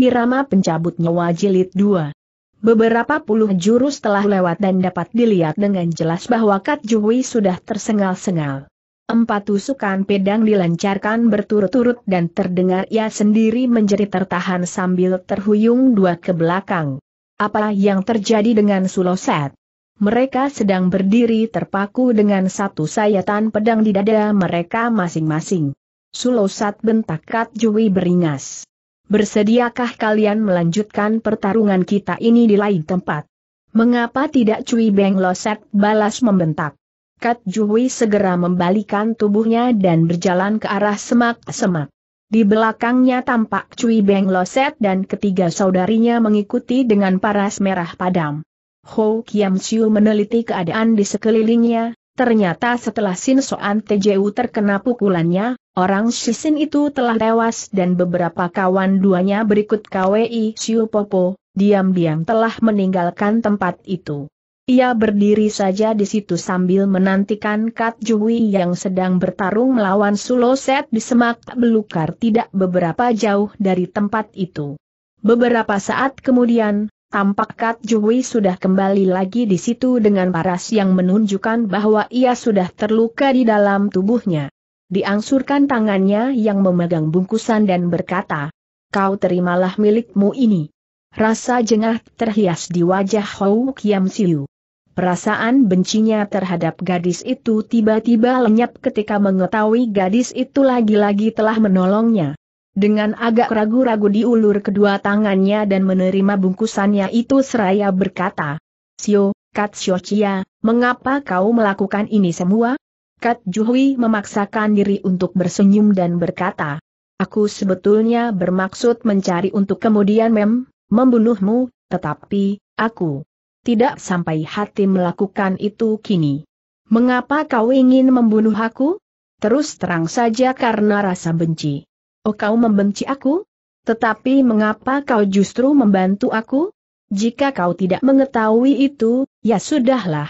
Irama pencabut nyawa jilid 2. Beberapa puluh jurus telah lewat dan dapat dilihat dengan jelas bahwa Kat Juhui sudah tersengal-sengal. Empat tusukan pedang dilancarkan berturut-turut dan terdengar ia sendiri menjadi tertahan sambil terhuyung dua ke belakang. Apa yang terjadi dengan Suloset? Mereka sedang berdiri terpaku dengan satu sayatan pedang di dada mereka masing-masing. Sulosat bentak Kat Juhui beringas. Bersediakah kalian melanjutkan pertarungan kita ini di lain tempat? Mengapa tidak Cui Beng Loset balas membentak? Kat Juhui segera membalikan tubuhnya dan berjalan ke arah semak-semak. Di belakangnya tampak Cui Beng Loset dan ketiga saudarinya mengikuti dengan paras merah padam. Ho Kiam Siu meneliti keadaan di sekelilingnya, Ternyata setelah Sin Soan Tju terkena pukulannya, orang Shisin itu telah tewas dan beberapa kawan duanya berikut KWI Siu Popo, diam-diam telah meninggalkan tempat itu. Ia berdiri saja di situ sambil menantikan Kat Jui yang sedang bertarung melawan Suloset di semak belukar tidak beberapa jauh dari tempat itu. Beberapa saat kemudian, Tampak Kat Jui sudah kembali lagi di situ dengan paras yang menunjukkan bahwa ia sudah terluka di dalam tubuhnya. Diangsurkan tangannya yang memegang bungkusan dan berkata, Kau terimalah milikmu ini. Rasa jengah terhias di wajah Hou Kiam Siu. Perasaan bencinya terhadap gadis itu tiba-tiba lenyap ketika mengetahui gadis itu lagi-lagi telah menolongnya. Dengan agak ragu-ragu diulur kedua tangannya dan menerima bungkusannya itu seraya berkata, Sio, Kat Chia, mengapa kau melakukan ini semua? Kat Juhui memaksakan diri untuk bersenyum dan berkata, Aku sebetulnya bermaksud mencari untuk kemudian mem, membunuhmu, tetapi, aku tidak sampai hati melakukan itu kini. Mengapa kau ingin membunuh aku? Terus terang saja karena rasa benci. Oh kau membenci aku? Tetapi mengapa kau justru membantu aku? Jika kau tidak mengetahui itu, ya sudahlah.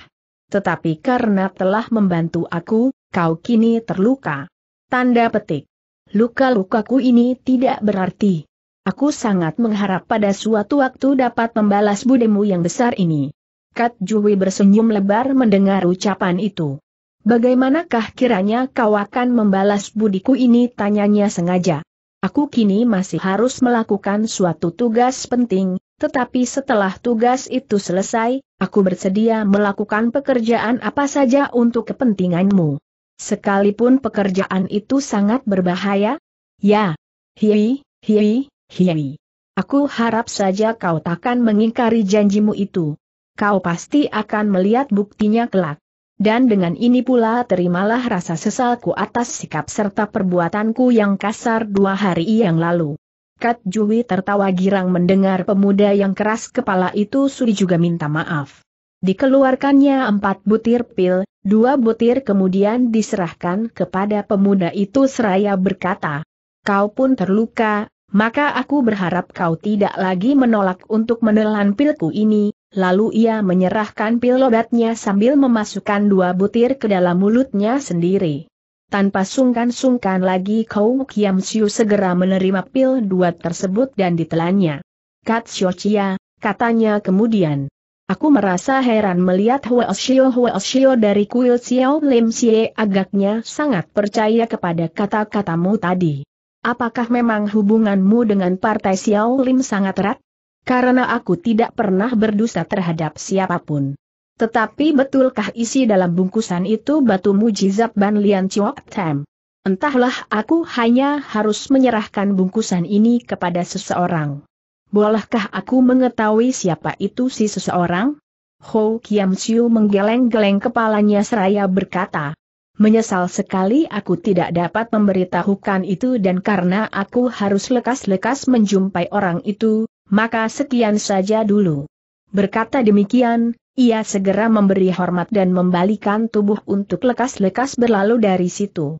Tetapi karena telah membantu aku, kau kini terluka. Tanda petik. Luka-lukaku ini tidak berarti. Aku sangat mengharap pada suatu waktu dapat membalas budemu yang besar ini. Kat Jui bersenyum lebar mendengar ucapan itu. Bagaimanakah kiranya kau akan membalas budiku ini tanyanya sengaja. Aku kini masih harus melakukan suatu tugas penting, tetapi setelah tugas itu selesai, aku bersedia melakukan pekerjaan apa saja untuk kepentinganmu. Sekalipun pekerjaan itu sangat berbahaya? Ya. Hihi, Aku harap saja kau takkan mengingkari janjimu itu. Kau pasti akan melihat buktinya kelak. Dan dengan ini pula terimalah rasa sesalku atas sikap serta perbuatanku yang kasar dua hari yang lalu. Kat Jui tertawa girang mendengar pemuda yang keras kepala itu Suri juga minta maaf. Dikeluarkannya empat butir pil, dua butir kemudian diserahkan kepada pemuda itu seraya berkata, Kau pun terluka, maka aku berharap kau tidak lagi menolak untuk menelan pilku ini, Lalu ia menyerahkan pil obatnya sambil memasukkan dua butir ke dalam mulutnya sendiri. Tanpa sungkan-sungkan lagi Kou Kiam Siu segera menerima pil dua tersebut dan ditelannya. Kat Chia, katanya kemudian. Aku merasa heran melihat Hua Shio Hua Shio dari kuil Xiao Lim Xie agaknya sangat percaya kepada kata-katamu tadi. Apakah memang hubunganmu dengan partai Xiao Lim sangat erat? karena aku tidak pernah berdosa terhadap siapapun. Tetapi betulkah isi dalam bungkusan itu batu mujizat Ban Lian Chiok Tam? Entahlah aku hanya harus menyerahkan bungkusan ini kepada seseorang. Bolehkah aku mengetahui siapa itu si seseorang? Ho Kiam Siu menggeleng-geleng kepalanya seraya berkata, Menyesal sekali aku tidak dapat memberitahukan itu dan karena aku harus lekas-lekas menjumpai orang itu, maka sekian saja dulu. Berkata demikian, ia segera memberi hormat dan membalikan tubuh untuk lekas-lekas berlalu dari situ.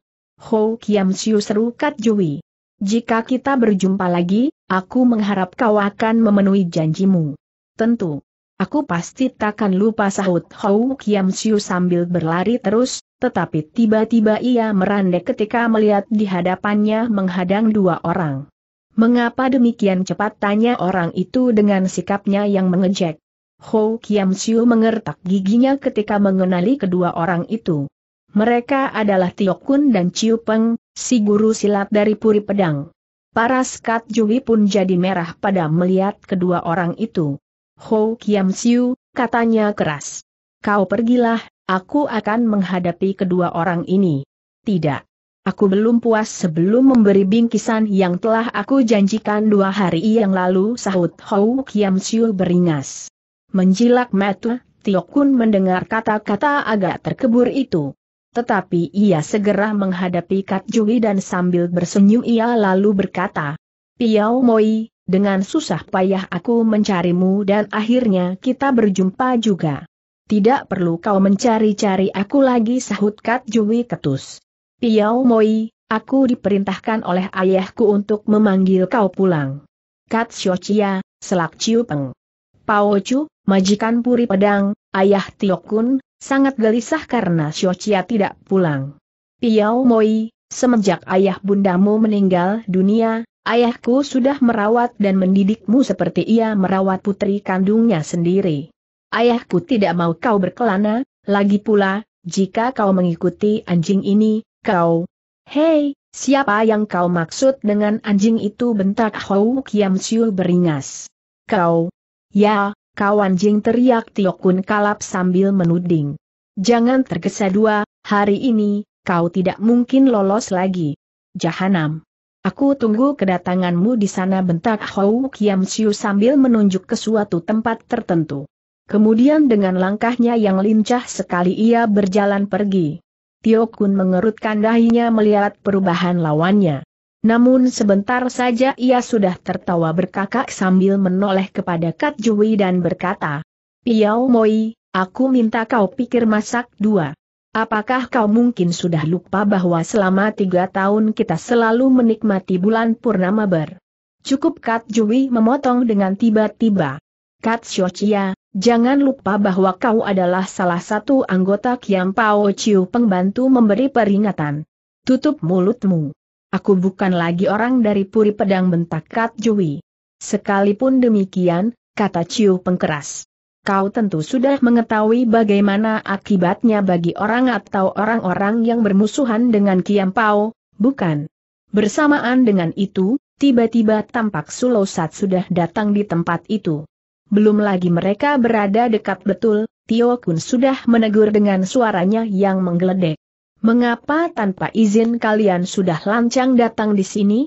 Ho Kiam Siu seru Kat Jui. Jika kita berjumpa lagi, aku mengharap kau akan memenuhi janjimu. Tentu. Aku pasti takkan lupa sahut Ho Kiam Siu sambil berlari terus, tetapi tiba-tiba ia merandek ketika melihat di hadapannya menghadang dua orang. Mengapa demikian cepat tanya orang itu dengan sikapnya yang mengejek. Ho Kiam Siu mengertak giginya ketika mengenali kedua orang itu. Mereka adalah Tiok Kun dan Chiu Peng, si guru silat dari Puri Pedang. Para skat Jui pun jadi merah pada melihat kedua orang itu. Ho Kiam Siu, katanya keras. Kau pergilah, aku akan menghadapi kedua orang ini. Tidak. Aku belum puas sebelum memberi bingkisan yang telah aku janjikan dua hari yang lalu sahut Hou Kiam Siu beringas. Menjilak mata, Tio Kun mendengar kata-kata agak terkebur itu. Tetapi ia segera menghadapi Kat Jui dan sambil bersenyum ia lalu berkata, Piao Moi, dengan susah payah aku mencarimu dan akhirnya kita berjumpa juga. Tidak perlu kau mencari-cari aku lagi sahut Kat Jui ketus. Piau Moi, aku diperintahkan oleh ayahku untuk memanggil kau pulang. Kat Siochia, Selak Ciu Peng. Pao Chu, majikan Puri Pedang, ayah Tio Kun, sangat gelisah karena Siochia tidak pulang. Piau Moi, semenjak ayah bundamu meninggal dunia, ayahku sudah merawat dan mendidikmu seperti ia merawat putri kandungnya sendiri. Ayahku tidak mau kau berkelana, lagi pula, jika kau mengikuti anjing ini, Kau, hei, siapa yang kau maksud dengan anjing itu bentak Hou Kiam Siu beringas. Kau, ya, kau anjing teriak Tio Kun kalap sambil menuding. Jangan tergesa-dua, hari ini, kau tidak mungkin lolos lagi. Jahanam. Aku tunggu kedatanganmu di sana bentak Hou Kiam Siu sambil menunjuk ke suatu tempat tertentu. Kemudian dengan langkahnya yang lincah sekali ia berjalan pergi. Tio Kun mengerutkan dahinya melihat perubahan lawannya. Namun sebentar saja ia sudah tertawa berkakak sambil menoleh kepada Kat Jui dan berkata, Piao Moi, aku minta kau pikir masak dua. Apakah kau mungkin sudah lupa bahwa selama tiga tahun kita selalu menikmati bulan purnama ber? Cukup Kat Jui memotong dengan tiba-tiba. Kat Xiochia, Jangan lupa bahwa kau adalah salah satu anggota Kiam Pao Chiu pembantu memberi peringatan. Tutup mulutmu. Aku bukan lagi orang dari Puri Pedang bentak Kat Jui. Sekalipun demikian, kata Chiu pengkeras. Kau tentu sudah mengetahui bagaimana akibatnya bagi orang atau orang-orang yang bermusuhan dengan Kiam Pao, bukan? Bersamaan dengan itu, tiba-tiba tampak Sulosat sudah datang di tempat itu. Belum lagi mereka berada dekat betul, Tio Kun sudah menegur dengan suaranya yang menggeledek. Mengapa tanpa izin kalian sudah lancang datang di sini?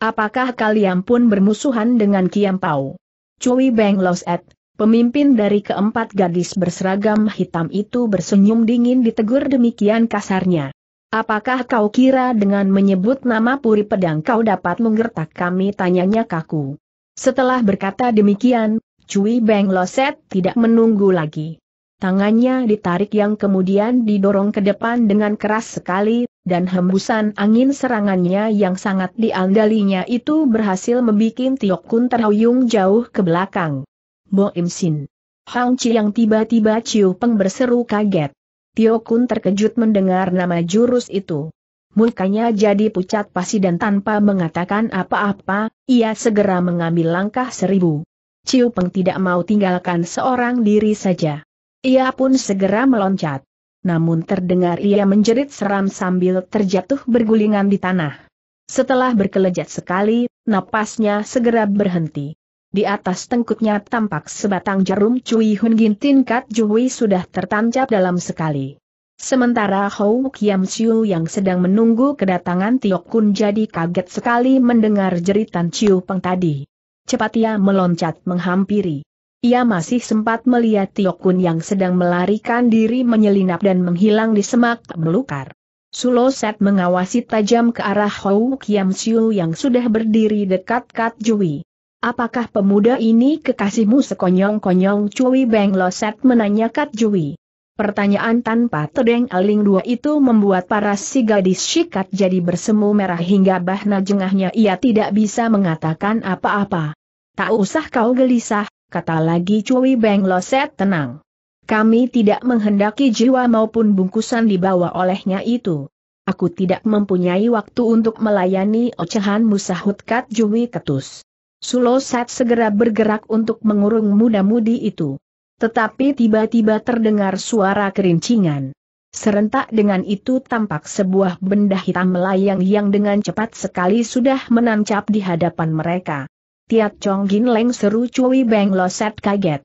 Apakah kalian pun bermusuhan dengan Pau? Cui Beng Los Ed, pemimpin dari keempat gadis berseragam hitam itu bersenyum dingin ditegur demikian kasarnya. Apakah kau kira dengan menyebut nama Puri Pedang kau dapat menggertak kami tanyanya kaku? Setelah berkata demikian, Cui Beng Loset tidak menunggu lagi. Tangannya ditarik yang kemudian didorong ke depan dengan keras sekali, dan hembusan angin serangannya yang sangat diandalinya itu berhasil membuat Tiok Kun terhuyung jauh ke belakang. Bo Im Sin. Hang Chi yang tiba-tiba Ciu Peng berseru kaget. Tio Kun terkejut mendengar nama jurus itu. Mukanya jadi pucat pasi dan tanpa mengatakan apa-apa, ia segera mengambil langkah seribu. Ciu Peng tidak mau tinggalkan seorang diri saja. Ia pun segera meloncat. Namun terdengar ia menjerit seram sambil terjatuh bergulingan di tanah. Setelah berkelejat sekali, napasnya segera berhenti. Di atas tengkuknya tampak sebatang jarum Cui Hun Gintin Kat Juhui sudah tertancap dalam sekali. Sementara Hou Kiam Siu yang sedang menunggu kedatangan Tio Kun jadi kaget sekali mendengar jeritan Ciu Peng tadi cepat ia meloncat menghampiri. Ia masih sempat melihat Kun yang sedang melarikan diri menyelinap dan menghilang di semak belukar. Suloset mengawasi tajam ke arah Hou Kiam Siu yang sudah berdiri dekat Kat Jui. Apakah pemuda ini kekasihmu sekonyong-konyong Cui Beng Loset menanya Kat Jui. Pertanyaan tanpa tedeng aling dua itu membuat para si gadis sikat jadi bersemu merah hingga bahna jengahnya ia tidak bisa mengatakan apa-apa. Tak usah kau gelisah, kata lagi Cui Beng Loset tenang. Kami tidak menghendaki jiwa maupun bungkusan dibawa olehnya itu. Aku tidak mempunyai waktu untuk melayani ocehan musahut Kat Jui Ketus. Suloset segera bergerak untuk mengurung muda-mudi itu. Tetapi tiba-tiba terdengar suara kerincingan. Serentak dengan itu tampak sebuah benda hitam melayang yang dengan cepat sekali sudah menancap di hadapan mereka. Tiat Chong Gin Leng seru Cui Beng Loset kaget.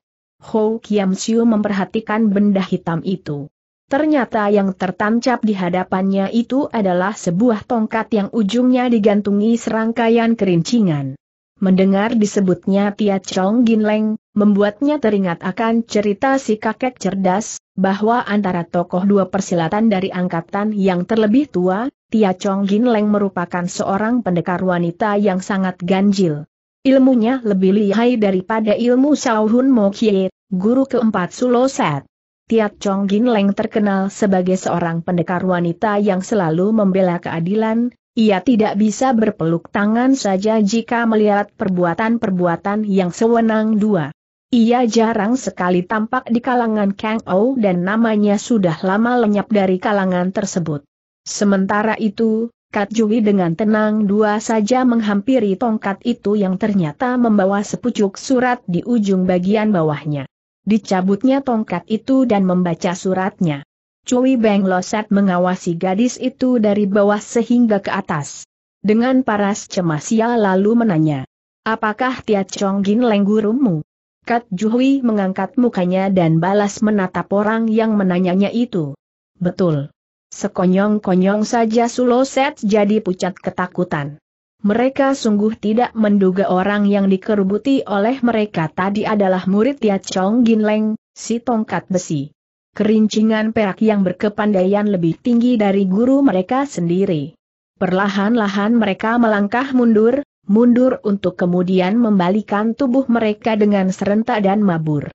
Ho Kiam Siu memperhatikan benda hitam itu. Ternyata yang tertancap di hadapannya itu adalah sebuah tongkat yang ujungnya digantungi serangkaian kerincingan. Mendengar disebutnya Tiat Chong Gin Leng, membuatnya teringat akan cerita si kakek cerdas, bahwa antara tokoh dua persilatan dari angkatan yang terlebih tua, Tia Chong Gin Leng merupakan seorang pendekar wanita yang sangat ganjil. Ilmunya lebih lihai daripada ilmu Shaohun Mo Kie, guru keempat Suloset. Tia Chong Gin Leng terkenal sebagai seorang pendekar wanita yang selalu membela keadilan, ia tidak bisa berpeluk tangan saja jika melihat perbuatan-perbuatan yang sewenang dua. Ia jarang sekali tampak di kalangan Kang Ou dan namanya sudah lama lenyap dari kalangan tersebut. Sementara itu, Kat Jui dengan tenang dua saja menghampiri tongkat itu yang ternyata membawa sepucuk surat di ujung bagian bawahnya. Dicabutnya tongkat itu dan membaca suratnya. Cui Beng Loset mengawasi gadis itu dari bawah sehingga ke atas. Dengan paras cemas ia lalu menanya, Apakah Tia Chong Gin Lenggurumu? Kat Juhui mengangkat mukanya dan balas menatap orang yang menanyanya itu. Betul. Sekonyong-konyong saja Suloset jadi pucat ketakutan. Mereka sungguh tidak menduga orang yang dikerubuti oleh mereka tadi adalah murid Ya Chong Ginleng, si tongkat besi. Kerincingan perak yang berkepandaian lebih tinggi dari guru mereka sendiri. Perlahan-lahan mereka melangkah mundur, mundur untuk kemudian membalikan tubuh mereka dengan serentak dan mabur.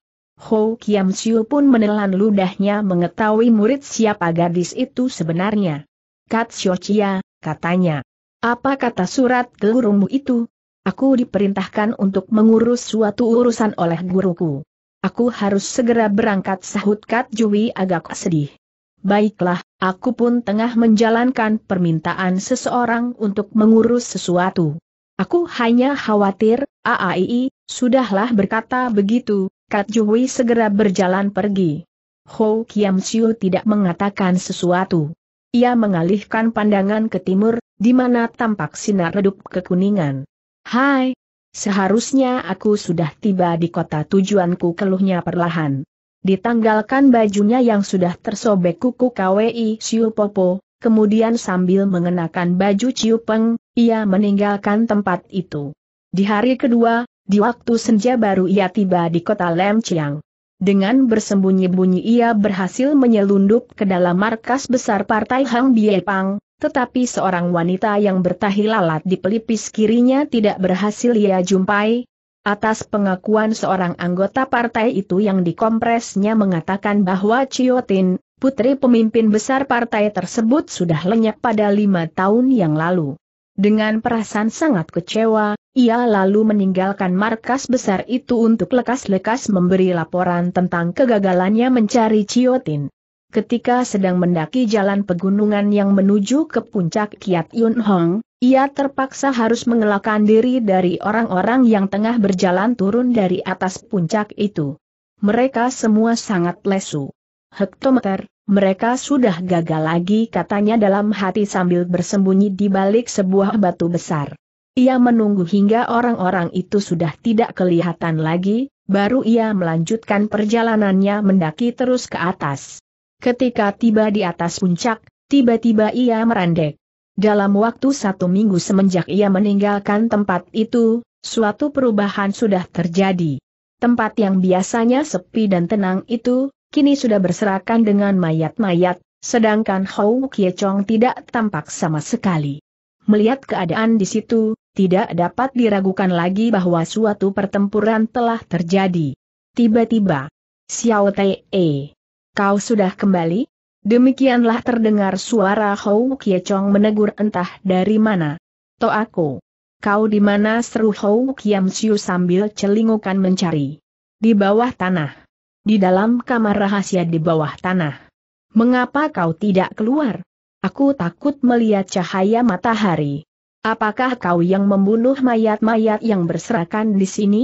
Ho Kiam Siu pun menelan ludahnya mengetahui murid siapa gadis itu sebenarnya. Kat Chia, katanya. Apa kata surat ke gurumu itu? Aku diperintahkan untuk mengurus suatu urusan oleh guruku. Aku harus segera berangkat sahut Kat Jui agak sedih. Baiklah, aku pun tengah menjalankan permintaan seseorang untuk mengurus sesuatu. Aku hanya khawatir, AAI, sudahlah berkata begitu, Kat Juhui segera berjalan pergi. Ho Kiam Siu tidak mengatakan sesuatu. Ia mengalihkan pandangan ke timur, di mana tampak sinar redup kekuningan. Hai, seharusnya aku sudah tiba di kota tujuanku keluhnya perlahan. Ditanggalkan bajunya yang sudah tersobek kuku KWI Siu Popo, kemudian sambil mengenakan baju ciupeng, ia meninggalkan tempat itu. Di hari kedua, di waktu senja baru ia tiba di kota Lemciang. Dengan bersembunyi-bunyi ia berhasil menyelundup ke dalam markas besar partai Hang Biepang, tetapi seorang wanita yang bertahi lalat di pelipis kirinya tidak berhasil ia jumpai. Atas pengakuan seorang anggota partai itu yang dikompresnya mengatakan bahwa Chiotin, putri pemimpin besar partai tersebut sudah lenyap pada lima tahun yang lalu. Dengan perasaan sangat kecewa, ia lalu meninggalkan markas besar itu untuk lekas-lekas memberi laporan tentang kegagalannya mencari Ciotin. Ketika sedang mendaki jalan pegunungan yang menuju ke puncak Kiat Yun Hong, ia terpaksa harus mengelakkan diri dari orang-orang yang tengah berjalan turun dari atas puncak itu. Mereka semua sangat lesu hektometer, mereka sudah gagal lagi katanya dalam hati sambil bersembunyi di balik sebuah batu besar. Ia menunggu hingga orang-orang itu sudah tidak kelihatan lagi, baru ia melanjutkan perjalanannya mendaki terus ke atas. Ketika tiba di atas puncak, tiba-tiba ia merandek. Dalam waktu satu minggu semenjak ia meninggalkan tempat itu, suatu perubahan sudah terjadi. Tempat yang biasanya sepi dan tenang itu, kini sudah berserakan dengan mayat-mayat, sedangkan Hou Kie Chong tidak tampak sama sekali. Melihat keadaan di situ, tidak dapat diragukan lagi bahwa suatu pertempuran telah terjadi. Tiba-tiba, Xiao Te, eh, kau sudah kembali? Demikianlah terdengar suara Hou Kie Chong menegur entah dari mana. To aku, kau di mana seru Hou Kiam Siu sambil celingukan mencari. Di bawah tanah. Di dalam kamar rahasia di bawah tanah. Mengapa kau tidak keluar? Aku takut melihat cahaya matahari. Apakah kau yang membunuh mayat-mayat yang berserakan di sini?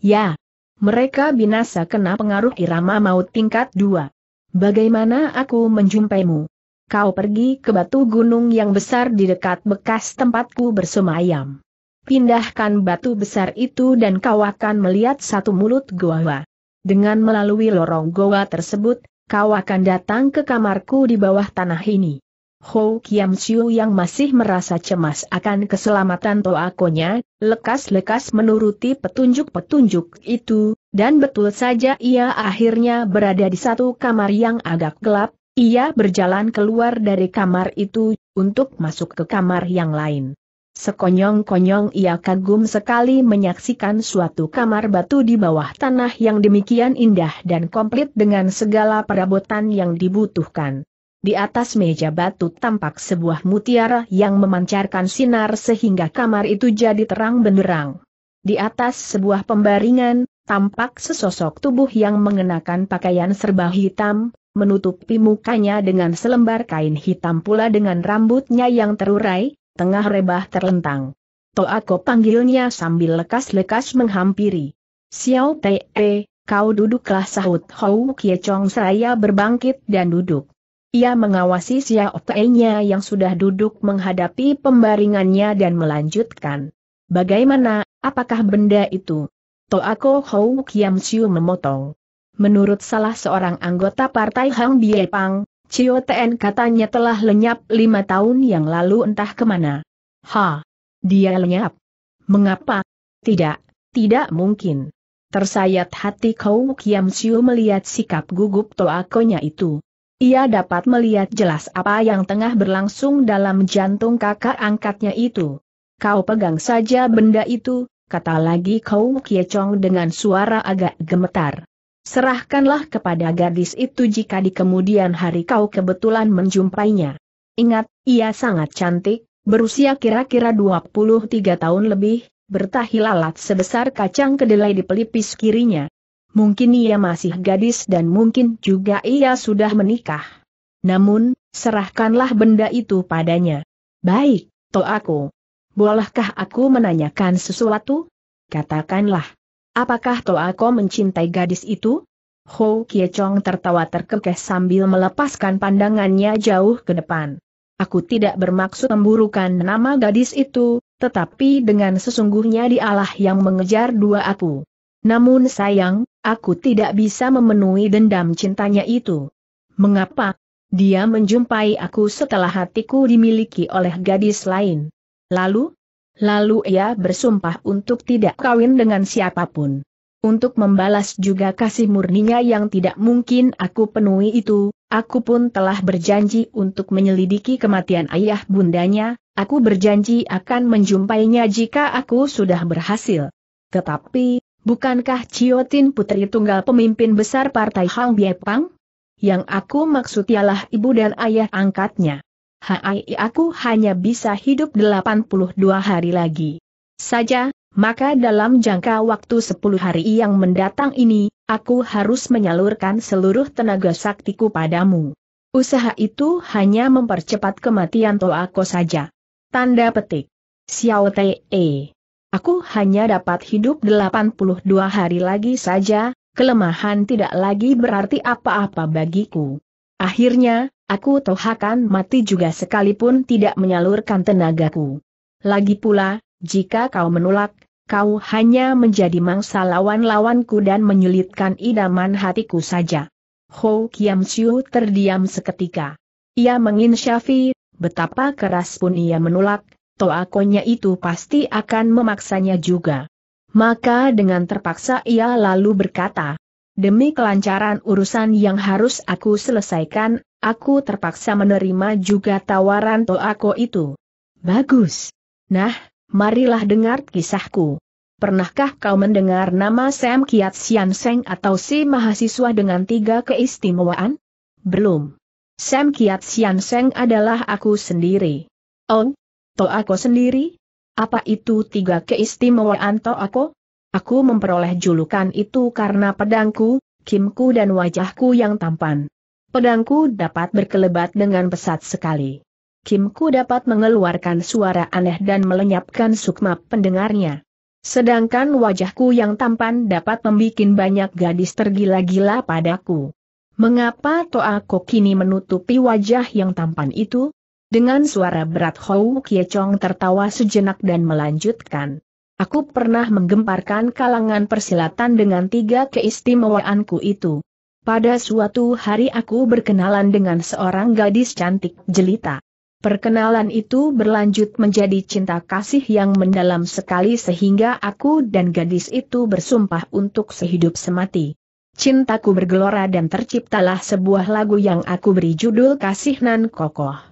Ya. Mereka binasa kena pengaruh irama maut tingkat dua. Bagaimana aku menjumpaimu? Kau pergi ke batu gunung yang besar di dekat bekas tempatku bersemayam. Pindahkan batu besar itu dan kau akan melihat satu mulut goa dengan melalui lorong goa tersebut, kau akan datang ke kamarku di bawah tanah ini. Ho Kiam Siu yang masih merasa cemas akan keselamatan toakonya, lekas-lekas menuruti petunjuk-petunjuk itu, dan betul saja ia akhirnya berada di satu kamar yang agak gelap, ia berjalan keluar dari kamar itu, untuk masuk ke kamar yang lain. Sekonyong-konyong ia kagum sekali menyaksikan suatu kamar batu di bawah tanah yang demikian indah dan komplit dengan segala perabotan yang dibutuhkan. Di atas meja batu tampak sebuah mutiara yang memancarkan sinar sehingga kamar itu jadi terang benderang. Di atas sebuah pembaringan, tampak sesosok tubuh yang mengenakan pakaian serba hitam, menutupi mukanya dengan selembar kain hitam pula dengan rambutnya yang terurai, tengah rebah terlentang. aku panggilnya sambil lekas-lekas menghampiri. Xiao Te, -e, kau duduklah sahut Hou Kie Chong seraya berbangkit dan duduk. Ia mengawasi Xiao Te-nya yang sudah duduk menghadapi pembaringannya dan melanjutkan. Bagaimana, apakah benda itu? aku Hou Kiam Siu memotong. Menurut salah seorang anggota partai Hang Biepang, Cio Tn katanya telah lenyap lima tahun yang lalu entah kemana. Ha! Dia lenyap. Mengapa? Tidak, tidak mungkin. Tersayat hati Kau Kiam Siu melihat sikap gugup Toakonya itu. Ia dapat melihat jelas apa yang tengah berlangsung dalam jantung kakak angkatnya itu. Kau pegang saja benda itu, kata lagi Kau Kiecong dengan suara agak gemetar. Serahkanlah kepada gadis itu jika di kemudian hari kau kebetulan menjumpainya. Ingat, ia sangat cantik, berusia kira-kira 23 tahun lebih, bertahi lalat sebesar kacang kedelai di pelipis kirinya. Mungkin ia masih gadis dan mungkin juga ia sudah menikah. Namun, serahkanlah benda itu padanya. Baik, to aku. Bolehkah aku menanyakan sesuatu? Katakanlah. Apakah Toako mencintai gadis itu? Ho Kie Chong tertawa terkekeh sambil melepaskan pandangannya jauh ke depan. Aku tidak bermaksud memburukan nama gadis itu, tetapi dengan sesungguhnya dialah yang mengejar dua aku. Namun sayang, aku tidak bisa memenuhi dendam cintanya itu. Mengapa? Dia menjumpai aku setelah hatiku dimiliki oleh gadis lain. Lalu, Lalu ia bersumpah untuk tidak kawin dengan siapapun. Untuk membalas juga kasih murninya yang tidak mungkin aku penuhi itu, aku pun telah berjanji untuk menyelidiki kematian ayah bundanya, aku berjanji akan menjumpainya jika aku sudah berhasil. Tetapi, bukankah Ciotin putri tunggal pemimpin besar partai Hang Biepang? Yang aku maksud ialah ibu dan ayah angkatnya hai aku hanya bisa hidup 82 hari lagi. Saja, maka dalam jangka waktu 10 hari yang mendatang ini, aku harus menyalurkan seluruh tenaga saktiku padamu. Usaha itu hanya mempercepat kematian Toako saja. Tanda petik. Xiao Te. Aku hanya dapat hidup 82 hari lagi saja, kelemahan tidak lagi berarti apa-apa bagiku. Akhirnya, Aku toh akan mati juga sekalipun tidak menyalurkan tenagaku. Lagi pula, jika kau menolak, kau hanya menjadi mangsa lawan-lawanku dan menyulitkan idaman hatiku saja. Ho Kiam Siu terdiam seketika. Ia menginsyafi, betapa keras pun ia menolak, akunya itu pasti akan memaksanya juga. Maka dengan terpaksa ia lalu berkata, demi kelancaran urusan yang harus aku selesaikan, aku terpaksa menerima juga tawaran Toako itu. Bagus. Nah, marilah dengar kisahku. Pernahkah kau mendengar nama Sam Kiat Sian Seng atau si mahasiswa dengan tiga keistimewaan? Belum. Sam Kiat Sian Seng adalah aku sendiri. Oh, Toako sendiri? Apa itu tiga keistimewaan Toako? Aku memperoleh julukan itu karena pedangku, kimku dan wajahku yang tampan. Pedangku dapat berkelebat dengan pesat sekali. Kimku dapat mengeluarkan suara aneh dan melenyapkan sukma pendengarnya. Sedangkan wajahku yang tampan dapat membuat banyak gadis tergila-gila padaku. Mengapa aku kini menutupi wajah yang tampan itu? Dengan suara berat Hou Kie tertawa sejenak dan melanjutkan. Aku pernah menggemparkan kalangan persilatan dengan tiga keistimewaanku itu. Pada suatu hari aku berkenalan dengan seorang gadis cantik jelita. Perkenalan itu berlanjut menjadi cinta kasih yang mendalam sekali sehingga aku dan gadis itu bersumpah untuk sehidup semati. Cintaku bergelora dan terciptalah sebuah lagu yang aku beri judul Kasih Nan Kokoh.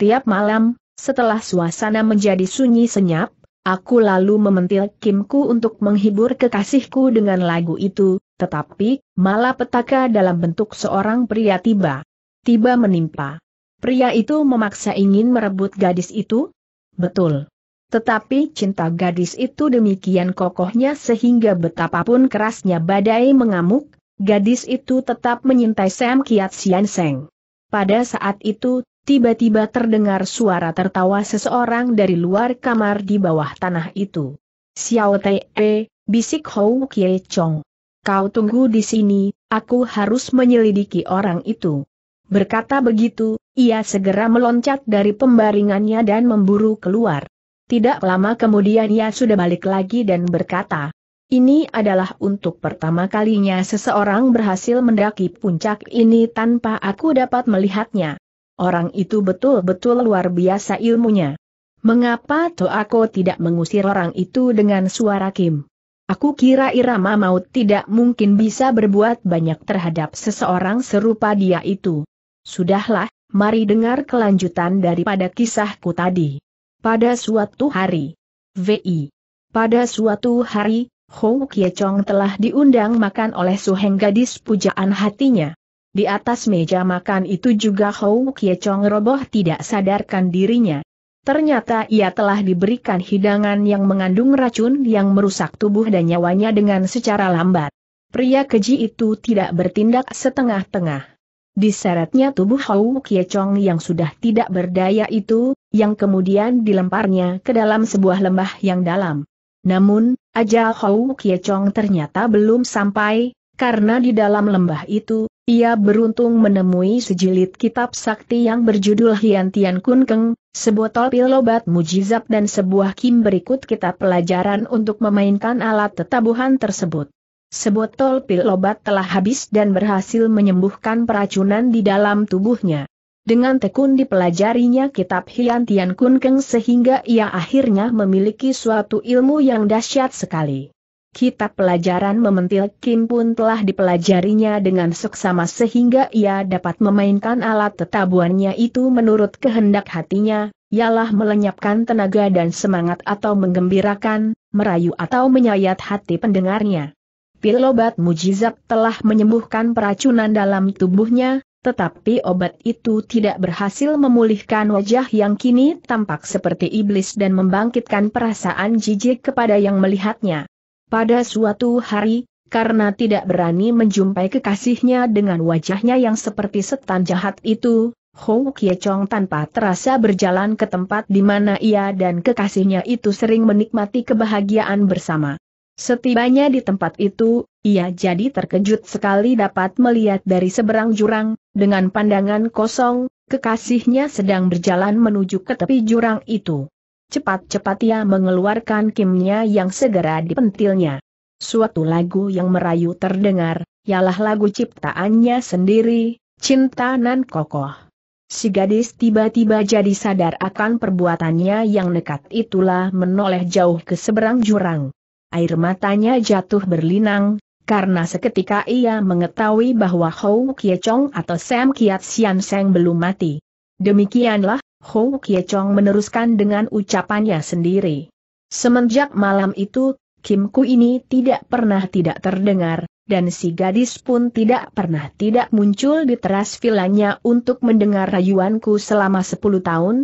Tiap malam, setelah suasana menjadi sunyi senyap, Aku lalu mementil Kimku untuk menghibur kekasihku dengan lagu itu, tetapi, malah petaka dalam bentuk seorang pria tiba. Tiba menimpa. Pria itu memaksa ingin merebut gadis itu? Betul. Tetapi cinta gadis itu demikian kokohnya sehingga betapapun kerasnya badai mengamuk, gadis itu tetap menyintai Sam Kiat Sian Seng. Pada saat itu, tiba-tiba terdengar suara tertawa seseorang dari luar kamar di bawah tanah itu. Xiao Te, -e, eh, bisik Hou Kie Chong. Kau tunggu di sini, aku harus menyelidiki orang itu. Berkata begitu, ia segera meloncat dari pembaringannya dan memburu keluar. Tidak lama kemudian ia sudah balik lagi dan berkata, ini adalah untuk pertama kalinya seseorang berhasil mendaki puncak ini tanpa aku dapat melihatnya. Orang itu betul-betul luar biasa ilmunya. Mengapa toh aku tidak mengusir orang itu dengan suara Kim? Aku kira irama maut tidak mungkin bisa berbuat banyak terhadap seseorang serupa dia itu. Sudahlah, mari dengar kelanjutan daripada kisahku tadi. Pada suatu hari, VI. Pada suatu hari, Hou Kiecong telah diundang makan oleh Suheng gadis pujaan hatinya. Di atas meja makan itu juga Hou Kie Chong roboh tidak sadarkan dirinya. Ternyata ia telah diberikan hidangan yang mengandung racun yang merusak tubuh dan nyawanya dengan secara lambat. Pria keji itu tidak bertindak setengah-tengah. Diseretnya tubuh Hou Kie Chong yang sudah tidak berdaya itu, yang kemudian dilemparnya ke dalam sebuah lembah yang dalam. Namun, ajal Hou Kie Chong ternyata belum sampai, karena di dalam lembah itu, ia beruntung menemui sejilid kitab sakti yang berjudul Hian Tian Kun Keng, sebotol pil obat mujizat dan sebuah kim berikut kita pelajaran untuk memainkan alat tetabuhan tersebut. Sebotol pil obat telah habis dan berhasil menyembuhkan peracunan di dalam tubuhnya. Dengan tekun dipelajarinya kitab Hian Tian Kun Keng sehingga ia akhirnya memiliki suatu ilmu yang dahsyat sekali. Kitab pelajaran mementil Kim pun telah dipelajarinya dengan seksama sehingga ia dapat memainkan alat tetabuannya itu menurut kehendak hatinya, ialah melenyapkan tenaga dan semangat atau menggembirakan, merayu atau menyayat hati pendengarnya. Pilobat mujizat telah menyembuhkan peracunan dalam tubuhnya, tetapi obat itu tidak berhasil memulihkan wajah yang kini tampak seperti iblis dan membangkitkan perasaan jijik kepada yang melihatnya. Pada suatu hari, karena tidak berani menjumpai kekasihnya dengan wajahnya yang seperti setan jahat itu, Hou Kie Chong tanpa terasa berjalan ke tempat di mana ia dan kekasihnya itu sering menikmati kebahagiaan bersama. Setibanya di tempat itu, ia jadi terkejut sekali dapat melihat dari seberang jurang, dengan pandangan kosong, kekasihnya sedang berjalan menuju ke tepi jurang itu. Cepat-cepat ia mengeluarkan kimnya yang segera dipentilnya. Suatu lagu yang merayu terdengar, ialah lagu ciptaannya sendiri, Cinta Nan Kokoh. Si gadis tiba-tiba jadi sadar akan perbuatannya yang nekat itulah menoleh jauh ke seberang jurang. Air matanya jatuh berlinang, karena seketika ia mengetahui bahwa Hou Kie Chong atau Sam Kiat Sian Seng belum mati. Demikianlah, Hou Kie Chong meneruskan dengan ucapannya sendiri. Semenjak malam itu, Kim Ku ini tidak pernah tidak terdengar, dan si gadis pun tidak pernah tidak muncul di teras vilanya untuk mendengar rayuanku selama 10 tahun,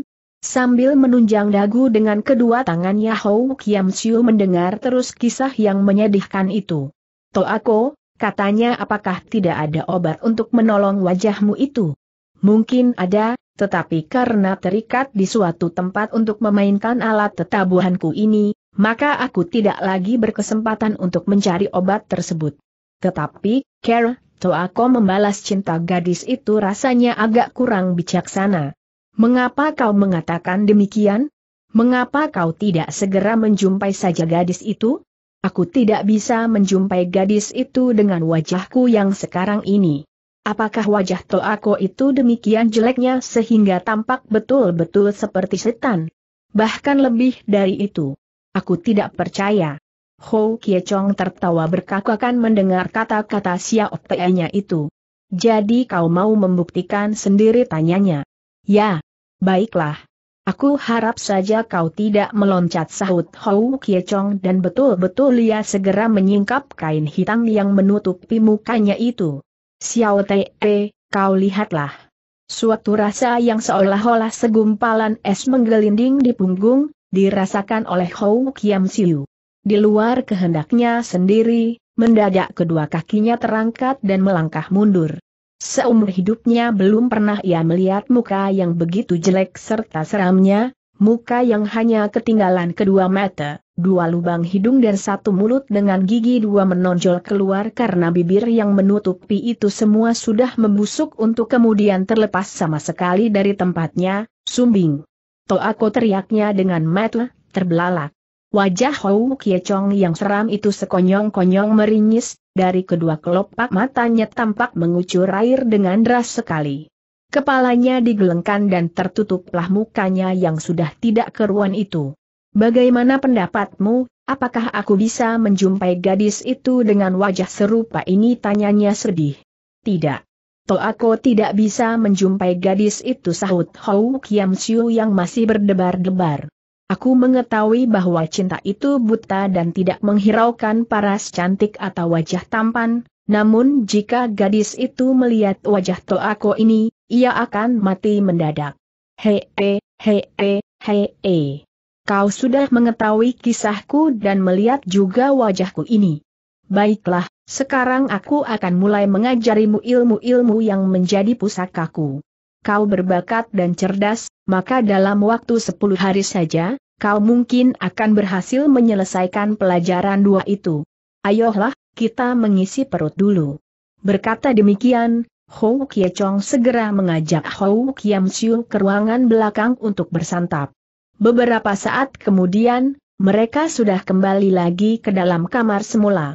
Sambil menunjang dagu dengan kedua tangannya Hou Kiam Siu mendengar terus kisah yang menyedihkan itu. aku, katanya apakah tidak ada obat untuk menolong wajahmu itu? Mungkin ada, tetapi karena terikat di suatu tempat untuk memainkan alat tetabuhanku ini, maka aku tidak lagi berkesempatan untuk mencari obat tersebut. Tetapi, Care, aku membalas cinta gadis itu rasanya agak kurang bijaksana. Mengapa kau mengatakan demikian? Mengapa kau tidak segera menjumpai saja gadis itu? Aku tidak bisa menjumpai gadis itu dengan wajahku yang sekarang ini. Apakah wajah Toako itu demikian jeleknya sehingga tampak betul-betul seperti setan? Bahkan lebih dari itu. Aku tidak percaya. Ho Kie Chong tertawa berkakakan mendengar kata-kata Xiao Tianya itu. Jadi kau mau membuktikan sendiri tanyanya? Ya. Baiklah. Aku harap saja kau tidak meloncat sahut Ho Kie dan betul-betul ia segera menyingkap kain hitam yang menutupi mukanya itu. Xiao Te, eh, kau lihatlah. Suatu rasa yang seolah-olah segumpalan es menggelinding di punggung, dirasakan oleh Hou Kiam Siu. Di luar kehendaknya sendiri, mendadak kedua kakinya terangkat dan melangkah mundur. Seumur hidupnya belum pernah ia melihat muka yang begitu jelek serta seramnya, muka yang hanya ketinggalan kedua mata, dua lubang hidung dan satu mulut dengan gigi dua menonjol keluar karena bibir yang menutupi itu semua sudah membusuk untuk kemudian terlepas sama sekali dari tempatnya, sumbing. aku teriaknya dengan mata, terbelalak. Wajah Hou Kie yang seram itu sekonyong-konyong meringis, dari kedua kelopak matanya tampak mengucur air dengan deras sekali. Kepalanya digelengkan dan tertutuplah mukanya yang sudah tidak keruan itu. Bagaimana pendapatmu, apakah aku bisa menjumpai gadis itu dengan wajah serupa ini tanyanya sedih? Tidak. Toh aku tidak bisa menjumpai gadis itu sahut Hou Kiam Siu yang masih berdebar-debar. Aku mengetahui bahwa cinta itu buta dan tidak menghiraukan paras cantik atau wajah tampan, namun jika gadis itu melihat wajah aku ini, ia akan mati mendadak. Hei, hei, hei, Kau sudah mengetahui kisahku dan melihat juga wajahku ini. Baiklah, sekarang aku akan mulai mengajarimu ilmu-ilmu yang menjadi pusakaku. Kau berbakat dan cerdas, maka dalam waktu 10 hari saja, kau mungkin akan berhasil menyelesaikan pelajaran dua itu. Ayolah, kita mengisi perut dulu. Berkata demikian, Hou Kie Chong segera mengajak Hou Kiam Siu ke ruangan belakang untuk bersantap. Beberapa saat kemudian, mereka sudah kembali lagi ke dalam kamar semula.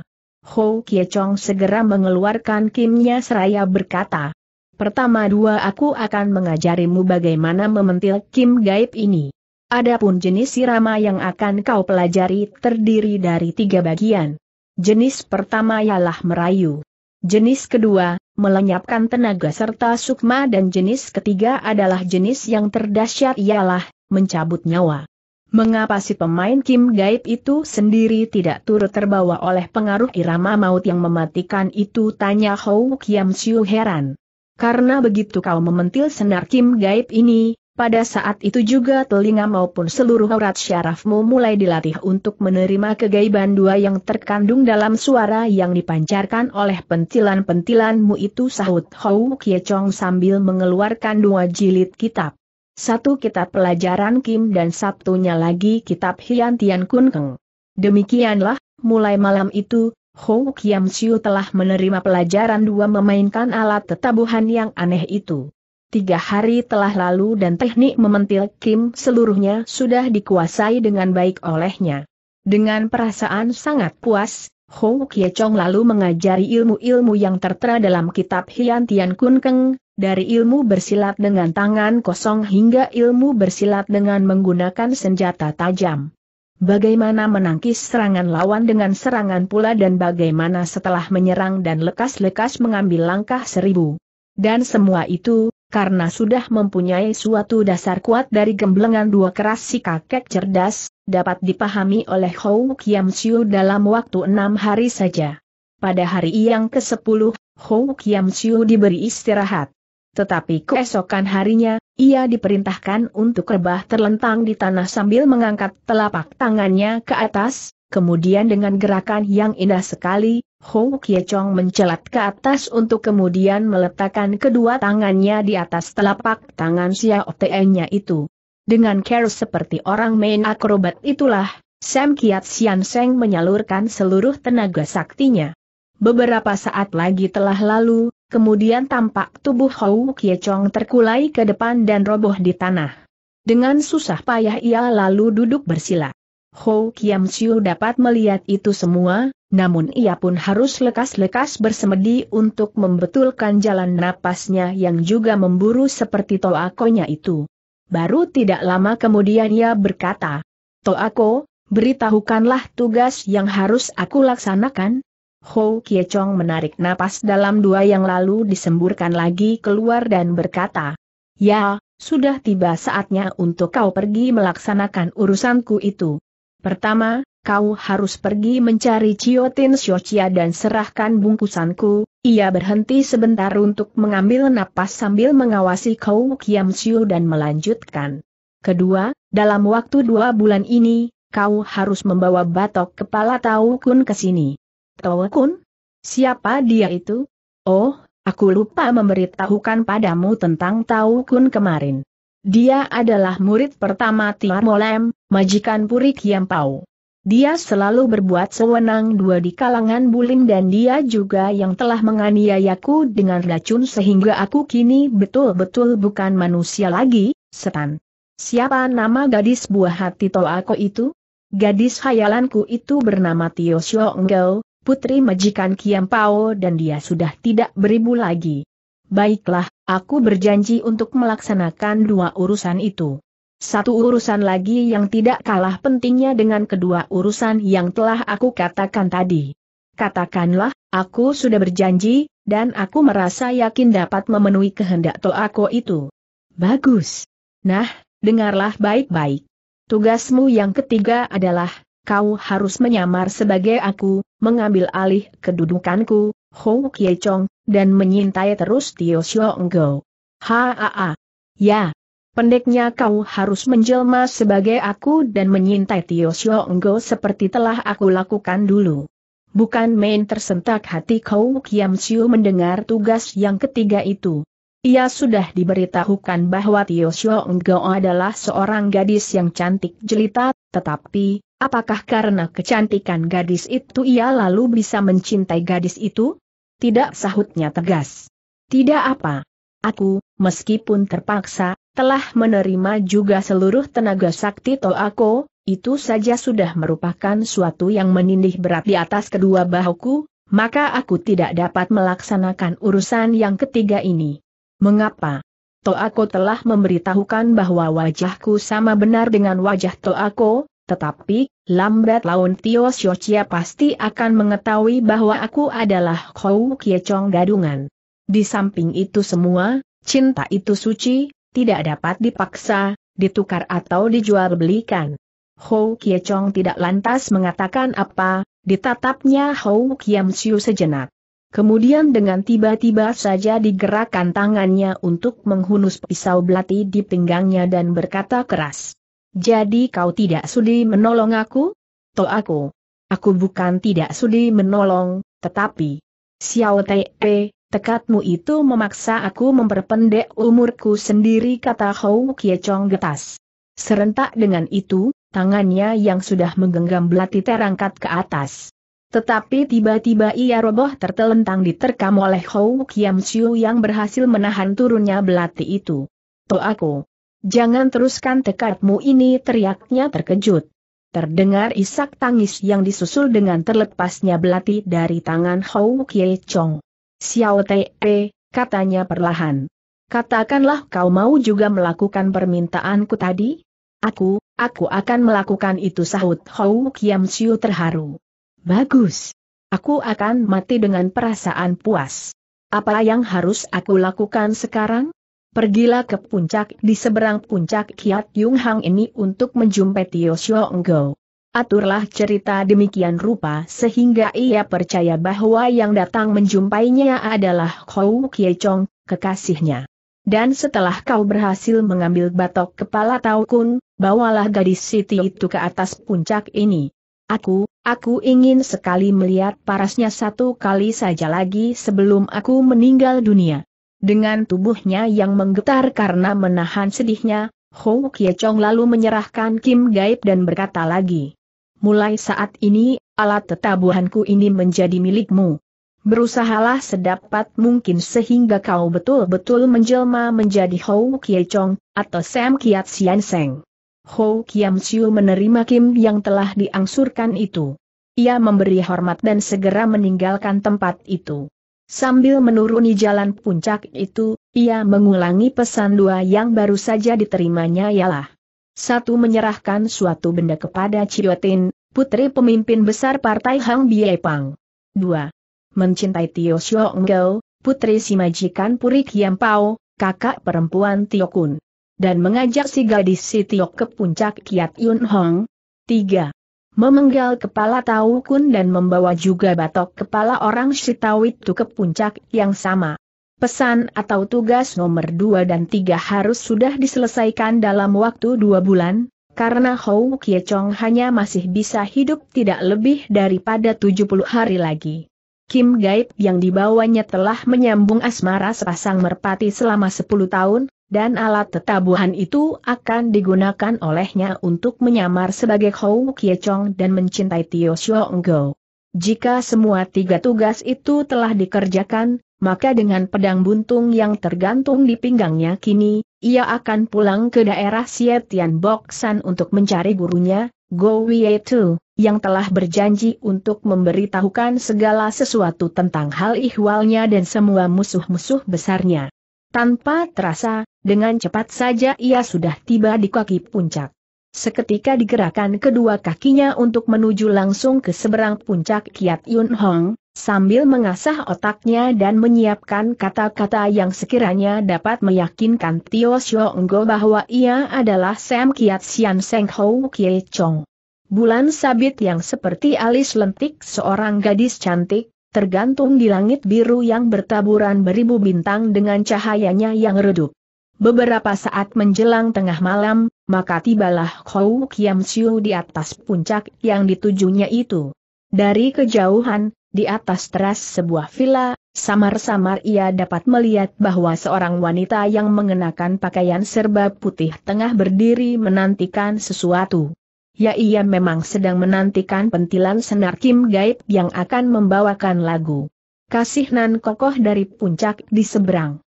Hou Kie Chong segera mengeluarkan kimnya seraya berkata, Pertama dua aku akan mengajarimu bagaimana mementil kim gaib ini. Adapun jenis sirama yang akan kau pelajari terdiri dari tiga bagian. Jenis pertama ialah merayu. Jenis kedua, melenyapkan tenaga serta sukma dan jenis ketiga adalah jenis yang terdahsyat ialah, mencabut nyawa. Mengapa si pemain Kim Gaib itu sendiri tidak turut terbawa oleh pengaruh irama maut yang mematikan itu tanya Hou Kiam Siu heran. Karena begitu kau mementil senar Kim Gaib ini, pada saat itu juga telinga maupun seluruh aurat syarafmu mulai dilatih untuk menerima kegaiban dua yang terkandung dalam suara yang dipancarkan oleh pentilan-pentilanmu itu sahut Hou Kie Chong sambil mengeluarkan dua jilid kitab. Satu kitab pelajaran Kim dan satunya lagi kitab Hian Tian Kun Keng. Demikianlah, mulai malam itu, Hou Kiam Siu telah menerima pelajaran dua memainkan alat tetabuhan yang aneh itu. Tiga hari telah lalu dan teknik mementil Kim seluruhnya sudah dikuasai dengan baik olehnya. Dengan perasaan sangat puas, Hou Kie Chong lalu mengajari ilmu-ilmu yang tertera dalam kitab Hian Tian Kun Keng, dari ilmu bersilat dengan tangan kosong hingga ilmu bersilat dengan menggunakan senjata tajam. Bagaimana menangkis serangan lawan dengan serangan pula dan bagaimana setelah menyerang dan lekas-lekas mengambil langkah seribu. Dan semua itu karena sudah mempunyai suatu dasar kuat dari gemblengan dua keras si kakek cerdas, dapat dipahami oleh Hou Kiam Siu dalam waktu enam hari saja. Pada hari yang ke-10, Hou Kiam Siu diberi istirahat. Tetapi keesokan harinya, ia diperintahkan untuk rebah terlentang di tanah sambil mengangkat telapak tangannya ke atas, kemudian dengan gerakan yang indah sekali, Hong Kie Chong mencelat ke atas untuk kemudian meletakkan kedua tangannya di atas telapak tangan Xiao te itu. Dengan care seperti orang main akrobat itulah, Sam Kiat Sian Seng menyalurkan seluruh tenaga saktinya. Beberapa saat lagi telah lalu, kemudian tampak tubuh Hou Kie Chong terkulai ke depan dan roboh di tanah. Dengan susah payah ia lalu duduk bersila. Hou Kiam Siu dapat melihat itu semua, namun ia pun harus lekas-lekas bersemedi untuk membetulkan jalan napasnya yang juga memburu seperti toakonya itu. Baru tidak lama kemudian ia berkata, Toako, beritahukanlah tugas yang harus aku laksanakan. Ho Kiechong menarik napas dalam dua yang lalu disemburkan lagi keluar dan berkata, Ya, sudah tiba saatnya untuk kau pergi melaksanakan urusanku itu. Pertama, kau harus pergi mencari Ciotin Xiochia dan serahkan bungkusanku. Ia berhenti sebentar untuk mengambil napas sambil mengawasi Kau Kiam Siu dan melanjutkan. Kedua, dalam waktu dua bulan ini, kau harus membawa batok kepala Tau Kun ke sini. Tau Kun? Siapa dia itu? Oh, aku lupa memberitahukan padamu tentang Tau Kun kemarin. Dia adalah murid pertama Tiar Molem, majikan Puri Kiampau. Dia selalu berbuat sewenang dua di kalangan bulim dan dia juga yang telah menganiayaku dengan racun sehingga aku kini betul-betul bukan manusia lagi, setan. Siapa nama gadis buah hati Toako itu? Gadis hayalanku itu bernama Tio Xionggo, putri majikan Kiampao dan dia sudah tidak beribu lagi. Baiklah, Aku berjanji untuk melaksanakan dua urusan itu. Satu urusan lagi yang tidak kalah pentingnya dengan kedua urusan yang telah aku katakan tadi. Katakanlah, aku sudah berjanji, dan aku merasa yakin dapat memenuhi kehendak toako itu. Bagus. Nah, dengarlah baik-baik. Tugasmu yang ketiga adalah, kau harus menyamar sebagai aku, mengambil alih kedudukanku, Hong Kie Chong, dan menyintai terus Tio Xionggo. Haa. Ya. Pendeknya kau harus menjelma sebagai aku dan menyintai Tio Xionggo seperti telah aku lakukan dulu. Bukan main tersentak hati kau Kiam Siu mendengar tugas yang ketiga itu. Ia sudah diberitahukan bahwa Tio Xionggo adalah seorang gadis yang cantik jelita, tetapi, apakah karena kecantikan gadis itu ia lalu bisa mencintai gadis itu? Tidak sahutnya tegas. Tidak apa. Aku, meskipun terpaksa, telah menerima juga seluruh tenaga sakti Toako, itu saja sudah merupakan suatu yang menindih berat di atas kedua bahuku, maka aku tidak dapat melaksanakan urusan yang ketiga ini. Mengapa? Toako telah memberitahukan bahwa wajahku sama benar dengan wajah Toako, tetapi, lambat laun Tio pasti akan mengetahui bahwa aku adalah Kou Kiechong gadungan. Di samping itu semua, cinta itu suci, tidak dapat dipaksa, ditukar atau dijual belikan. Hou Kiechong tidak lantas mengatakan apa, ditatapnya Hou Kiam Siu sejenak. Kemudian dengan tiba-tiba saja digerakkan tangannya untuk menghunus pisau belati di pinggangnya dan berkata keras. Jadi kau tidak sudi menolong aku? To aku. Aku bukan tidak sudi menolong, tetapi... Xiao Tepe, tekatmu itu memaksa aku memperpendek umurku sendiri kata Hou Kiechong getas. Serentak dengan itu, tangannya yang sudah menggenggam belati terangkat ke atas. Tetapi tiba-tiba ia roboh tertelentang diterkam oleh Hou Kiam Siu yang berhasil menahan turunnya belati itu. To aku. Jangan teruskan tekadmu ini teriaknya terkejut. Terdengar isak tangis yang disusul dengan terlepasnya belati dari tangan Hou Kie Chong. Xiao Te, eh, katanya perlahan. Katakanlah kau mau juga melakukan permintaanku tadi? Aku, aku akan melakukan itu sahut Hou Kiam Siu terharu. Bagus. Aku akan mati dengan perasaan puas. Apa yang harus aku lakukan sekarang? Pergilah ke puncak di seberang puncak Kiat Yung Hang ini untuk menjumpai Tio Xiong Go. Aturlah cerita demikian rupa sehingga ia percaya bahwa yang datang menjumpainya adalah Kou Kie Chong, kekasihnya. Dan setelah kau berhasil mengambil batok kepala Tau Kun, bawalah gadis Siti itu ke atas puncak ini. Aku, aku ingin sekali melihat parasnya satu kali saja lagi sebelum aku meninggal dunia. Dengan tubuhnya yang menggetar karena menahan sedihnya, Hou Kie Chong lalu menyerahkan Kim Gaib dan berkata lagi. Mulai saat ini, alat tetabuhanku ini menjadi milikmu. Berusahalah sedapat mungkin sehingga kau betul-betul menjelma menjadi Hou Kie Chong, atau Sam Kiat Sian Seng. Hou Kiam Siu menerima Kim yang telah diangsurkan itu. Ia memberi hormat dan segera meninggalkan tempat itu. Sambil menuruni jalan puncak itu, ia mengulangi pesan dua yang baru saja diterimanya ialah satu menyerahkan suatu benda kepada Ciotin, putri pemimpin besar partai Hang Biepang. dua, Mencintai Tio Xiao Ngau, putri si majikan Puri Kiam kakak perempuan Tio Kun. Dan mengajak si gadis si Tio ke puncak Kiat Yun Hong. Tiga memenggal kepala Tau Kun dan membawa juga batok kepala orang Shitawit itu ke puncak yang sama. Pesan atau tugas nomor dua dan tiga harus sudah diselesaikan dalam waktu dua bulan, karena Hou Kie hanya masih bisa hidup tidak lebih daripada 70 hari lagi. Kim Gaib yang dibawanya telah menyambung asmara sepasang merpati selama 10 tahun, dan alat tetabuhan itu akan digunakan olehnya untuk menyamar sebagai Hou Kie dan mencintai Tio Xiong Go. Jika semua tiga tugas itu telah dikerjakan, maka dengan pedang buntung yang tergantung di pinggangnya kini, ia akan pulang ke daerah Sietian Boksan untuk mencari gurunya, Go Wietu, yang telah berjanji untuk memberitahukan segala sesuatu tentang hal ihwalnya dan semua musuh-musuh besarnya. Tanpa terasa, dengan cepat saja ia sudah tiba di kaki puncak. Seketika digerakkan kedua kakinya untuk menuju langsung ke seberang puncak Kiat Yun Hong, sambil mengasah otaknya dan menyiapkan kata-kata yang sekiranya dapat meyakinkan Tio Sio Enggo bahwa ia adalah Sam Kiat Sian Seng Hou Kie Chong. Bulan sabit yang seperti alis lentik seorang gadis cantik, tergantung di langit biru yang bertaburan beribu bintang dengan cahayanya yang redup. Beberapa saat menjelang tengah malam, maka tibalah Hou Kiam Siu di atas puncak yang ditujunya itu. Dari kejauhan, di atas teras sebuah villa, samar-samar ia dapat melihat bahwa seorang wanita yang mengenakan pakaian serba putih tengah berdiri menantikan sesuatu. Ya ia memang sedang menantikan pentilan senar Kim Gaib yang akan membawakan lagu. Kasih nan kokoh dari puncak di seberang.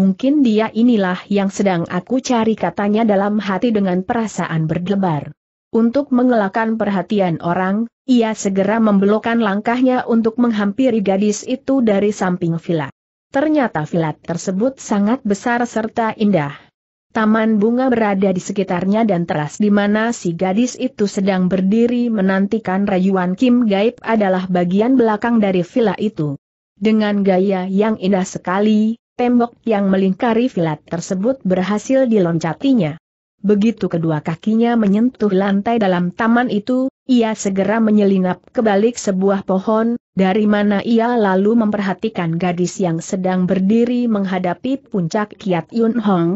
Mungkin dia inilah yang sedang aku cari katanya dalam hati dengan perasaan berdebar. Untuk mengelakkan perhatian orang, ia segera membelokkan langkahnya untuk menghampiri gadis itu dari samping villa. Ternyata villa tersebut sangat besar serta indah. Taman bunga berada di sekitarnya dan teras di mana si gadis itu sedang berdiri menantikan rayuan Kim Gaib adalah bagian belakang dari villa itu. Dengan gaya yang indah sekali, tembok yang melingkari villa tersebut berhasil diloncatinya. Begitu kedua kakinya menyentuh lantai dalam taman itu, ia segera menyelinap ke balik sebuah pohon, dari mana ia lalu memperhatikan gadis yang sedang berdiri menghadapi puncak Kiat Yun Hong.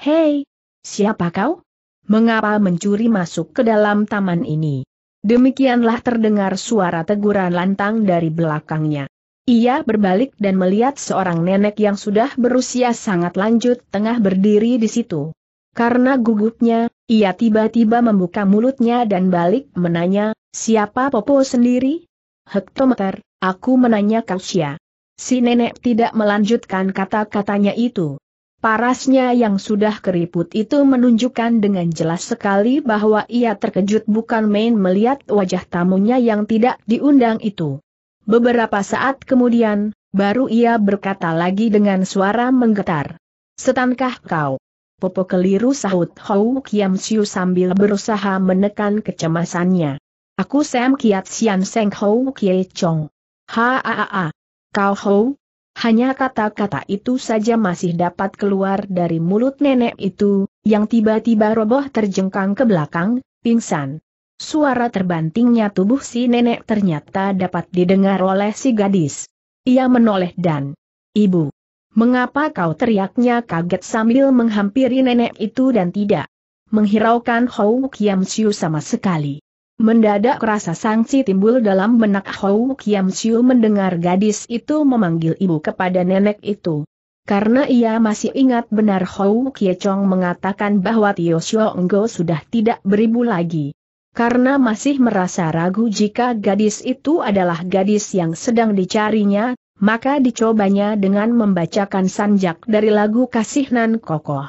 Hei, siapa kau? Mengapa mencuri masuk ke dalam taman ini? Demikianlah terdengar suara teguran lantang dari belakangnya. Ia berbalik dan melihat seorang nenek yang sudah berusia sangat lanjut tengah berdiri di situ. Karena gugupnya, ia tiba-tiba membuka mulutnya dan balik menanya, siapa Popo sendiri? Hektometer, aku menanya Kausia. Si nenek tidak melanjutkan kata-katanya itu. Parasnya yang sudah keriput itu menunjukkan dengan jelas sekali bahwa ia terkejut bukan main melihat wajah tamunya yang tidak diundang itu. Beberapa saat kemudian, baru ia berkata lagi dengan suara menggetar. Setankah kau? Popo keliru sahut Hou Kiam Siu sambil berusaha menekan kecemasannya. Aku Sam Kiat Sian Seng Hou Kie Chong. Ha -a -a -a. Kau Hou? Hanya kata-kata itu saja masih dapat keluar dari mulut nenek itu, yang tiba-tiba roboh terjengkang ke belakang, pingsan. Suara terbantingnya tubuh si nenek ternyata dapat didengar oleh si gadis. Ia menoleh dan, Ibu, Mengapa kau teriaknya kaget sambil menghampiri nenek itu dan tidak menghiraukan Hou Kiam Siu sama sekali. Mendadak rasa sangsi timbul dalam benak Hou Kiam Siu mendengar gadis itu memanggil ibu kepada nenek itu. Karena ia masih ingat benar Hou Kie Chong mengatakan bahwa Tio Siu Enggo sudah tidak beribu lagi. Karena masih merasa ragu jika gadis itu adalah gadis yang sedang dicarinya, maka dicobanya dengan membacakan sanjak dari lagu Kasihnan Kokoh.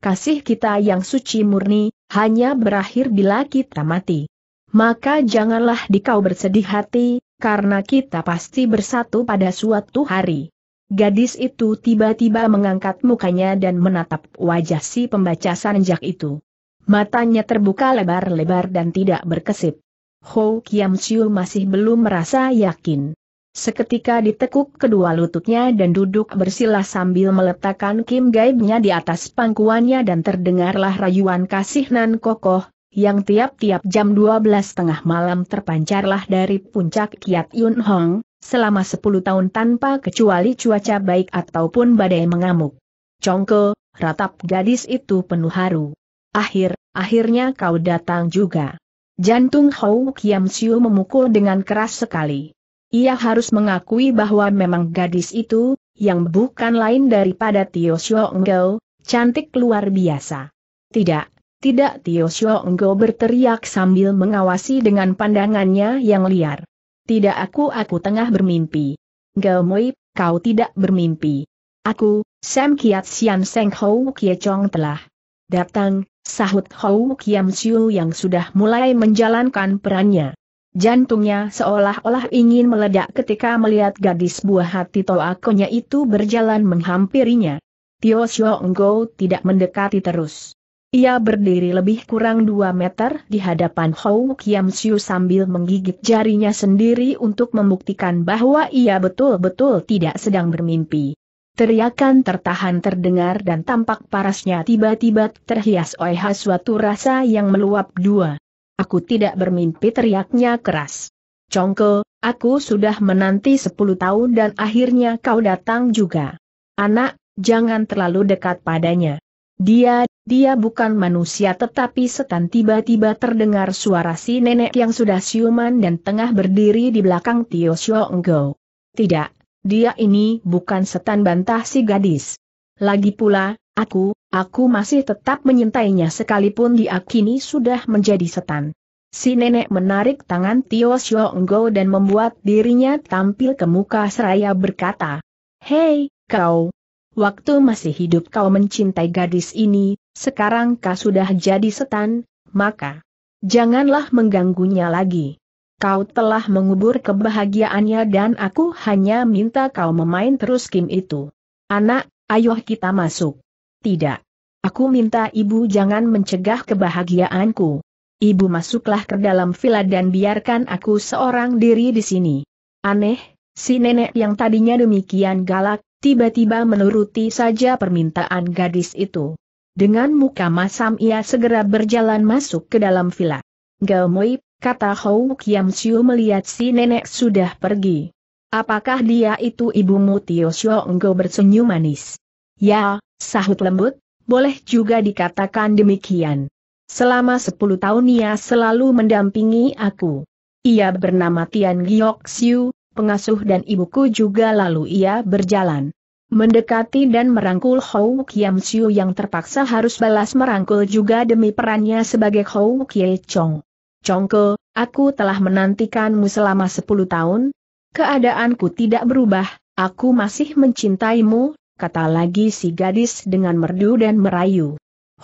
Kasih kita yang suci murni, hanya berakhir bila kita mati. Maka janganlah dikau bersedih hati, karena kita pasti bersatu pada suatu hari. Gadis itu tiba-tiba mengangkat mukanya dan menatap wajah si pembaca sanjak itu. Matanya terbuka lebar-lebar dan tidak berkesip. Ho Kiam Chiu masih belum merasa yakin. Seketika ditekuk kedua lututnya dan duduk bersila sambil meletakkan Kim Gaibnya di atas pangkuannya dan terdengarlah rayuan kasih nan kokoh, yang tiap-tiap jam 12 tengah malam terpancarlah dari puncak Kiat Yun Hong, selama 10 tahun tanpa kecuali cuaca baik ataupun badai mengamuk. Congko, ratap gadis itu penuh haru. Akhir, akhirnya kau datang juga. Jantung Hou Kiam Siu memukul dengan keras sekali. Ia harus mengakui bahwa memang gadis itu, yang bukan lain daripada Tio Xiao Enggau, cantik luar biasa. Tidak, tidak Tio Xiao Enggau berteriak sambil mengawasi dengan pandangannya yang liar. Tidak aku aku tengah bermimpi. Enggau Moi, kau tidak bermimpi. Aku, Sam Kiat Sian Seng Hou Kie Chong telah datang, sahut Hou Kiam Siu yang sudah mulai menjalankan perannya. Jantungnya seolah-olah ingin meledak ketika melihat gadis buah hati Toakonya itu berjalan menghampirinya. Tio Go tidak mendekati terus. Ia berdiri lebih kurang 2 meter di hadapan Hou Kiam Siu sambil menggigit jarinya sendiri untuk membuktikan bahwa ia betul-betul tidak sedang bermimpi. Teriakan tertahan terdengar dan tampak parasnya tiba-tiba terhias oleh suatu rasa yang meluap dua aku tidak bermimpi teriaknya keras. Congko, aku sudah menanti sepuluh tahun dan akhirnya kau datang juga. Anak, jangan terlalu dekat padanya. Dia, dia bukan manusia tetapi setan tiba-tiba terdengar suara si nenek yang sudah siuman dan tengah berdiri di belakang Tio Xionggo. Tidak, dia ini bukan setan bantah si gadis. Lagi pula, Aku, aku masih tetap menyintainya sekalipun dia kini sudah menjadi setan. Si nenek menarik tangan Tio Xiao dan membuat dirinya tampil ke muka seraya berkata, Hei, kau! Waktu masih hidup kau mencintai gadis ini, sekarang kau sudah jadi setan, maka janganlah mengganggunya lagi. Kau telah mengubur kebahagiaannya dan aku hanya minta kau memain terus Kim itu. Anak, ayo kita masuk. Tidak. Aku minta ibu jangan mencegah kebahagiaanku. Ibu masuklah ke dalam villa dan biarkan aku seorang diri di sini. Aneh, si nenek yang tadinya demikian galak, tiba-tiba menuruti saja permintaan gadis itu. Dengan muka masam ia segera berjalan masuk ke dalam villa. Gelmoip, kata Hou Kiam Siu melihat si nenek sudah pergi. Apakah dia itu ibumu Tio Siu Go bersenyum manis? Ya, sahut lembut, boleh juga dikatakan demikian. Selama sepuluh tahun ia selalu mendampingi aku. Ia bernama Tian Giok Xiu, pengasuh dan ibuku juga lalu ia berjalan. Mendekati dan merangkul Hou Kiam Xiu yang terpaksa harus balas merangkul juga demi perannya sebagai Hou Kie Chong. Chongke, aku telah menantikanmu selama sepuluh tahun. Keadaanku tidak berubah, aku masih mencintaimu, kata lagi si gadis dengan merdu dan merayu.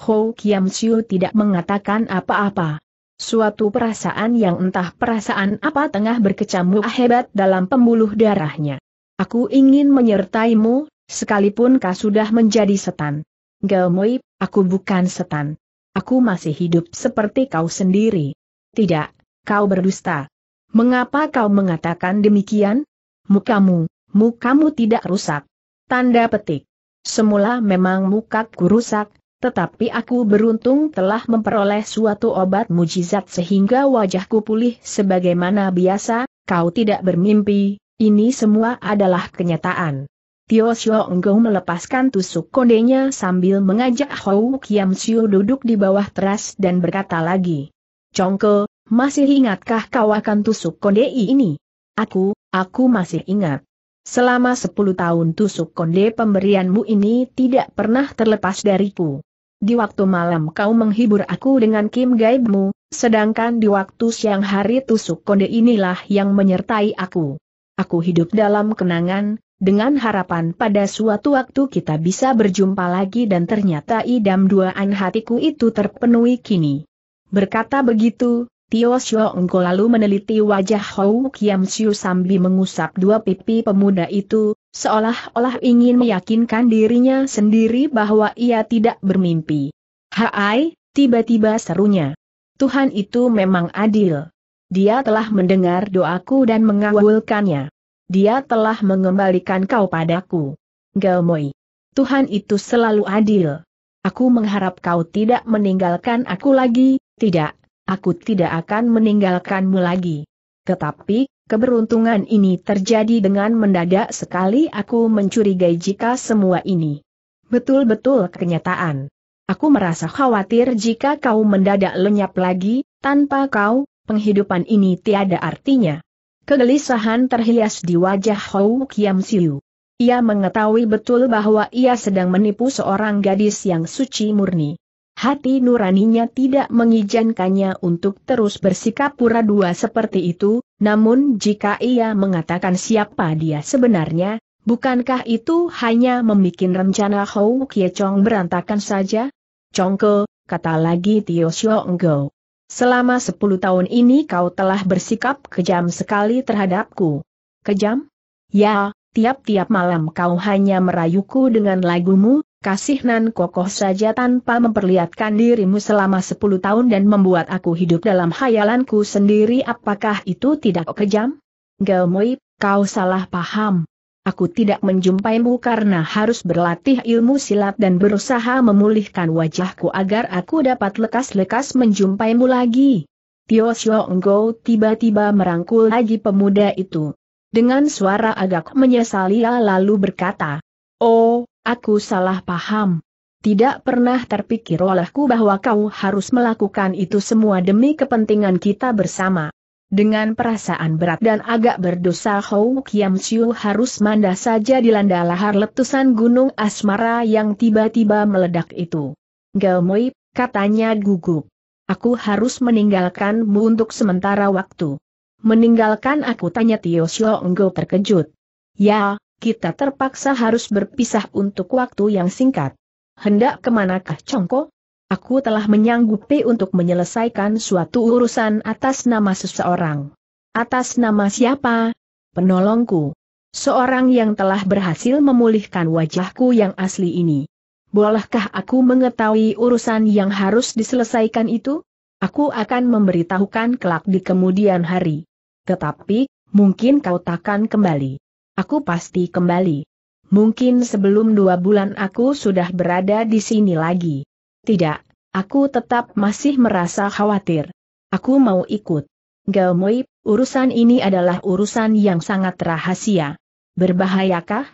Ho Kiam Siu tidak mengatakan apa-apa. Suatu perasaan yang entah perasaan apa tengah berkecamuk hebat dalam pembuluh darahnya. Aku ingin menyertaimu, sekalipun kau sudah menjadi setan. Gelmoip, aku bukan setan. Aku masih hidup seperti kau sendiri. Tidak, kau berdusta. Mengapa kau mengatakan demikian? Mukamu, mukamu tidak rusak. Tanda petik. Semula memang mukaku rusak, tetapi aku beruntung telah memperoleh suatu obat mujizat sehingga wajahku pulih sebagaimana biasa, kau tidak bermimpi, ini semua adalah kenyataan. Tio Xiao Enggong melepaskan tusuk kondenya sambil mengajak Hou Kiam Siu duduk di bawah teras dan berkata lagi. Congke, masih ingatkah kau akan tusuk konde ini? Aku, aku masih ingat. Selama sepuluh tahun tusuk konde pemberianmu ini tidak pernah terlepas dariku. Di waktu malam kau menghibur aku dengan Kim Gaibmu, sedangkan di waktu siang hari tusuk konde inilah yang menyertai aku. Aku hidup dalam kenangan, dengan harapan pada suatu waktu kita bisa berjumpa lagi dan ternyata idam duaan hatiku itu terpenuhi kini. Berkata begitu, Tio Sio Engko lalu meneliti wajah Hou Kiam Siu sambil mengusap dua pipi pemuda itu, seolah-olah ingin meyakinkan dirinya sendiri bahwa ia tidak bermimpi. Hai, tiba-tiba serunya. Tuhan itu memang adil. Dia telah mendengar doaku dan mengawulkannya. Dia telah mengembalikan kau padaku. Gelmoy. Tuhan itu selalu adil. Aku mengharap kau tidak meninggalkan aku lagi, tidak, Aku tidak akan meninggalkanmu lagi. Tetapi, keberuntungan ini terjadi dengan mendadak sekali aku mencurigai jika semua ini betul-betul kenyataan. Aku merasa khawatir jika kau mendadak lenyap lagi, tanpa kau, penghidupan ini tiada artinya. Kegelisahan terhias di wajah Hou Kiam Siu. Ia mengetahui betul bahwa ia sedang menipu seorang gadis yang suci murni hati nuraninya tidak mengizinkannya untuk terus bersikap pura-dua seperti itu, namun jika ia mengatakan siapa dia sebenarnya, bukankah itu hanya membuat rencana Hou Kie Chong berantakan saja? Ke, kata lagi Tio Xiong Go. Selama sepuluh tahun ini kau telah bersikap kejam sekali terhadapku. Kejam? Ya, tiap-tiap malam kau hanya merayuku dengan lagumu, kasih nan kokoh saja tanpa memperlihatkan dirimu selama 10 tahun dan membuat aku hidup dalam hayalanku sendiri apakah itu tidak kejam? Gelmoy, kau salah paham. Aku tidak menjumpaimu karena harus berlatih ilmu silat dan berusaha memulihkan wajahku agar aku dapat lekas-lekas menjumpaimu lagi. Tio Xionggo tiba-tiba merangkul lagi pemuda itu. Dengan suara agak menyesal ia lalu berkata, Oh, Aku salah paham. Tidak pernah terpikir olehku bahwa kau harus melakukan itu semua demi kepentingan kita bersama. Dengan perasaan berat dan agak berdosa Hou Kiam Siu harus manda saja dilanda lahar letusan gunung asmara yang tiba-tiba meledak itu. Gelmoi, katanya gugup. Aku harus meninggalkanmu untuk sementara waktu. Meninggalkan aku tanya Tio Siu Enggo terkejut. Ya, kita terpaksa harus berpisah untuk waktu yang singkat. Hendak kemanakah Congko? Aku telah menyanggupi untuk menyelesaikan suatu urusan atas nama seseorang. Atas nama siapa? Penolongku. Seorang yang telah berhasil memulihkan wajahku yang asli ini. Bolehkah aku mengetahui urusan yang harus diselesaikan itu? Aku akan memberitahukan kelak di kemudian hari. Tetapi, mungkin kau takkan kembali aku pasti kembali. Mungkin sebelum dua bulan aku sudah berada di sini lagi. Tidak, aku tetap masih merasa khawatir. Aku mau ikut. Gelmoip, urusan ini adalah urusan yang sangat rahasia. Berbahayakah?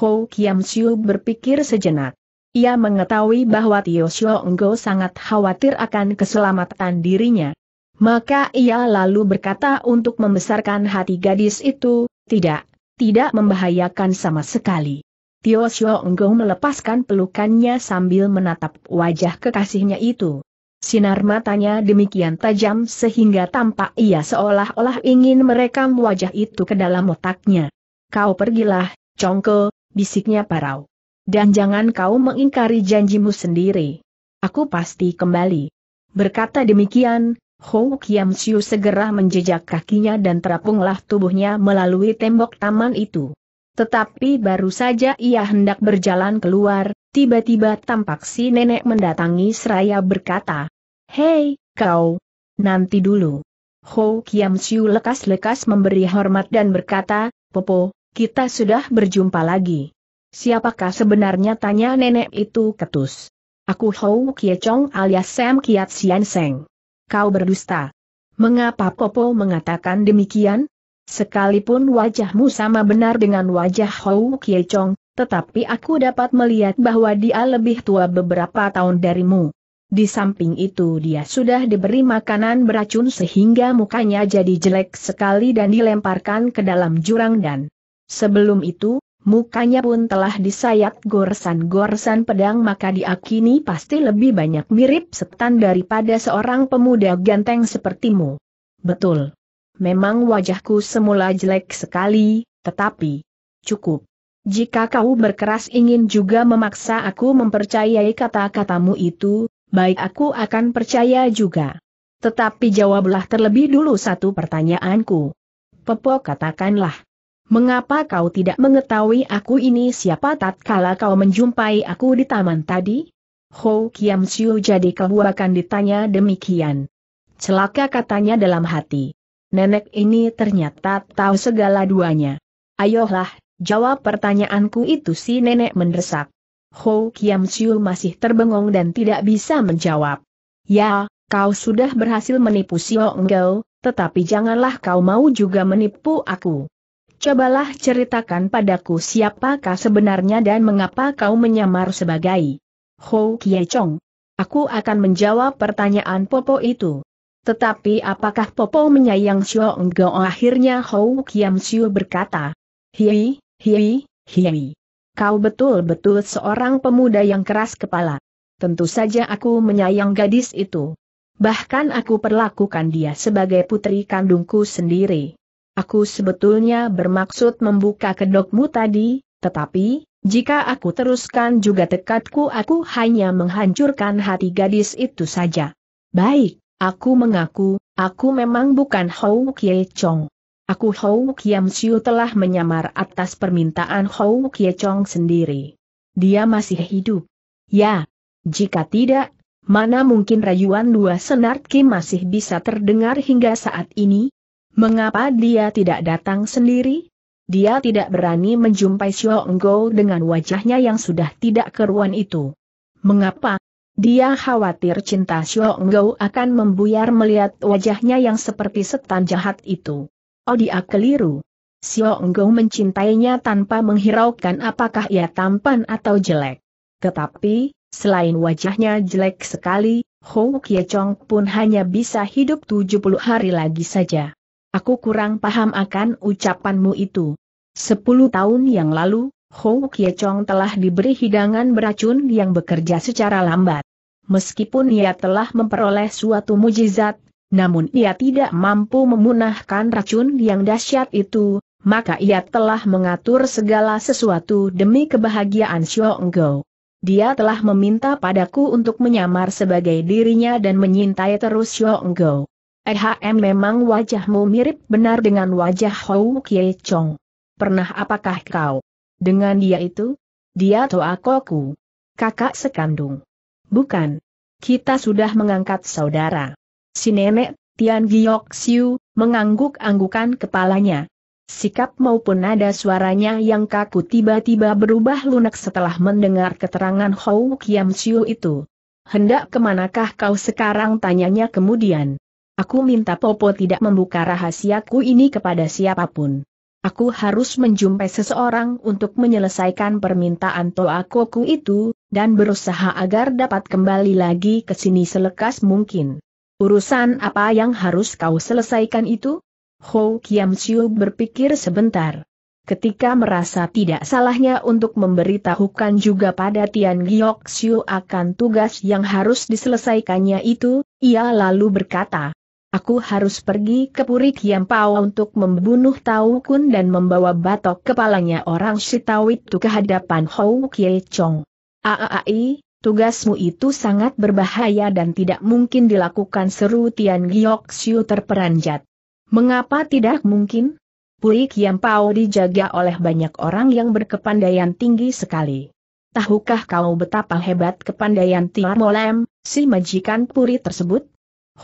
Ho Kiam Siu berpikir sejenak. Ia mengetahui bahwa Tio Shio Enggo sangat khawatir akan keselamatan dirinya. Maka ia lalu berkata untuk membesarkan hati gadis itu, tidak, tidak membahayakan sama sekali. Tio Xiao Enggong melepaskan pelukannya sambil menatap wajah kekasihnya itu. Sinar matanya demikian tajam sehingga tampak ia seolah-olah ingin merekam wajah itu ke dalam otaknya. Kau pergilah, Congko, bisiknya Parau. Dan jangan kau mengingkari janjimu sendiri. Aku pasti kembali. Berkata demikian, Hou Kiam Siu segera menjejak kakinya dan terapunglah tubuhnya melalui tembok taman itu. Tetapi baru saja ia hendak berjalan keluar, tiba-tiba tampak si nenek mendatangi seraya berkata, Hei, kau! Nanti dulu. Hou Kiam Siu lekas-lekas memberi hormat dan berkata, Popo, kita sudah berjumpa lagi. Siapakah sebenarnya tanya nenek itu ketus? Aku Hou Kie Chong alias Sam Kiat Sian Seng kau berdusta. Mengapa Popo mengatakan demikian? Sekalipun wajahmu sama benar dengan wajah Hou Kie Chong, tetapi aku dapat melihat bahwa dia lebih tua beberapa tahun darimu. Di samping itu dia sudah diberi makanan beracun sehingga mukanya jadi jelek sekali dan dilemparkan ke dalam jurang dan sebelum itu, Mukanya pun telah disayat gorsan-gorsan pedang maka diakini pasti lebih banyak mirip setan daripada seorang pemuda ganteng sepertimu. Betul. Memang wajahku semula jelek sekali, tetapi cukup. Jika kau berkeras ingin juga memaksa aku mempercayai kata-katamu itu, baik aku akan percaya juga. Tetapi jawablah terlebih dulu satu pertanyaanku. Pepo katakanlah, Mengapa kau tidak mengetahui aku ini siapa tatkala kau menjumpai aku di taman tadi? Ho Kiam Siu jadi kebuakan ditanya demikian. Celaka katanya dalam hati. Nenek ini ternyata tahu segala duanya. Ayolah, jawab pertanyaanku itu si nenek mendesak. Ho Kiam Siu masih terbengong dan tidak bisa menjawab. Ya, kau sudah berhasil menipu Siu Enggau, tetapi janganlah kau mau juga menipu aku. Cobalah ceritakan padaku siapakah sebenarnya dan mengapa kau menyamar sebagai Ho Kie Chong. Aku akan menjawab pertanyaan Popo itu. Tetapi apakah Popo menyayang Xiao Enggo akhirnya Hou Kiam Xiu berkata, Hiei, hiei, hiei. Kau betul-betul seorang pemuda yang keras kepala. Tentu saja aku menyayang gadis itu. Bahkan aku perlakukan dia sebagai putri kandungku sendiri. Aku sebetulnya bermaksud membuka kedokmu tadi, tetapi, jika aku teruskan juga tekadku aku hanya menghancurkan hati gadis itu saja. Baik, aku mengaku, aku memang bukan Hou Kie Chong. Aku Hou Kiam Siu telah menyamar atas permintaan Hou Kie Chong sendiri. Dia masih hidup. Ya, jika tidak, mana mungkin rayuan dua senar Kim masih bisa terdengar hingga saat ini? Mengapa dia tidak datang sendiri? Dia tidak berani menjumpai Xiao Enggo dengan wajahnya yang sudah tidak keruan itu. Mengapa? Dia khawatir cinta Xiao Enggo akan membuyar melihat wajahnya yang seperti setan jahat itu. Oh dia keliru. Xiao Enggo mencintainya tanpa menghiraukan apakah ia tampan atau jelek. Tetapi, selain wajahnya jelek sekali, Hou Kie pun hanya bisa hidup 70 hari lagi saja. Aku kurang paham akan ucapanmu itu. Sepuluh tahun yang lalu, Hou Kie Chong telah diberi hidangan beracun yang bekerja secara lambat. Meskipun ia telah memperoleh suatu mujizat, namun ia tidak mampu memunahkan racun yang dahsyat itu, maka ia telah mengatur segala sesuatu demi kebahagiaan Xiao Enggou. Dia telah meminta padaku untuk menyamar sebagai dirinya dan menyintai terus Xiao Enggou. EHM memang wajahmu mirip benar dengan wajah Hou Kie Chong. Pernah apakah kau? Dengan dia itu? Dia Toakoku. Kakak sekandung. Bukan. Kita sudah mengangkat saudara. Si nenek, Tian Giok Siu, mengangguk-anggukan kepalanya. Sikap maupun nada suaranya yang kaku tiba-tiba berubah lunak setelah mendengar keterangan Hou Kiam Siu itu. Hendak kemanakah kau sekarang tanyanya kemudian. Aku minta Popo tidak membuka rahasiaku ini kepada siapapun. Aku harus menjumpai seseorang untuk menyelesaikan permintaan Toakoku itu, dan berusaha agar dapat kembali lagi ke sini selekas mungkin. Urusan apa yang harus kau selesaikan itu? Ho Kiam Siu berpikir sebentar. Ketika merasa tidak salahnya untuk memberitahukan juga pada Tian Giok Siu akan tugas yang harus diselesaikannya itu, ia lalu berkata, Aku harus pergi ke Puri Pao untuk membunuh Tau Kun dan membawa batok kepalanya orang Shitau itu ke hadapan Hou Kie Chong. Aai, tugasmu itu sangat berbahaya dan tidak mungkin dilakukan seru Tian Giok Siu terperanjat. Mengapa tidak mungkin? Puri Pao dijaga oleh banyak orang yang berkepandaian tinggi sekali. Tahukah kau betapa hebat kepandaian Tiar Molem, si majikan Puri tersebut?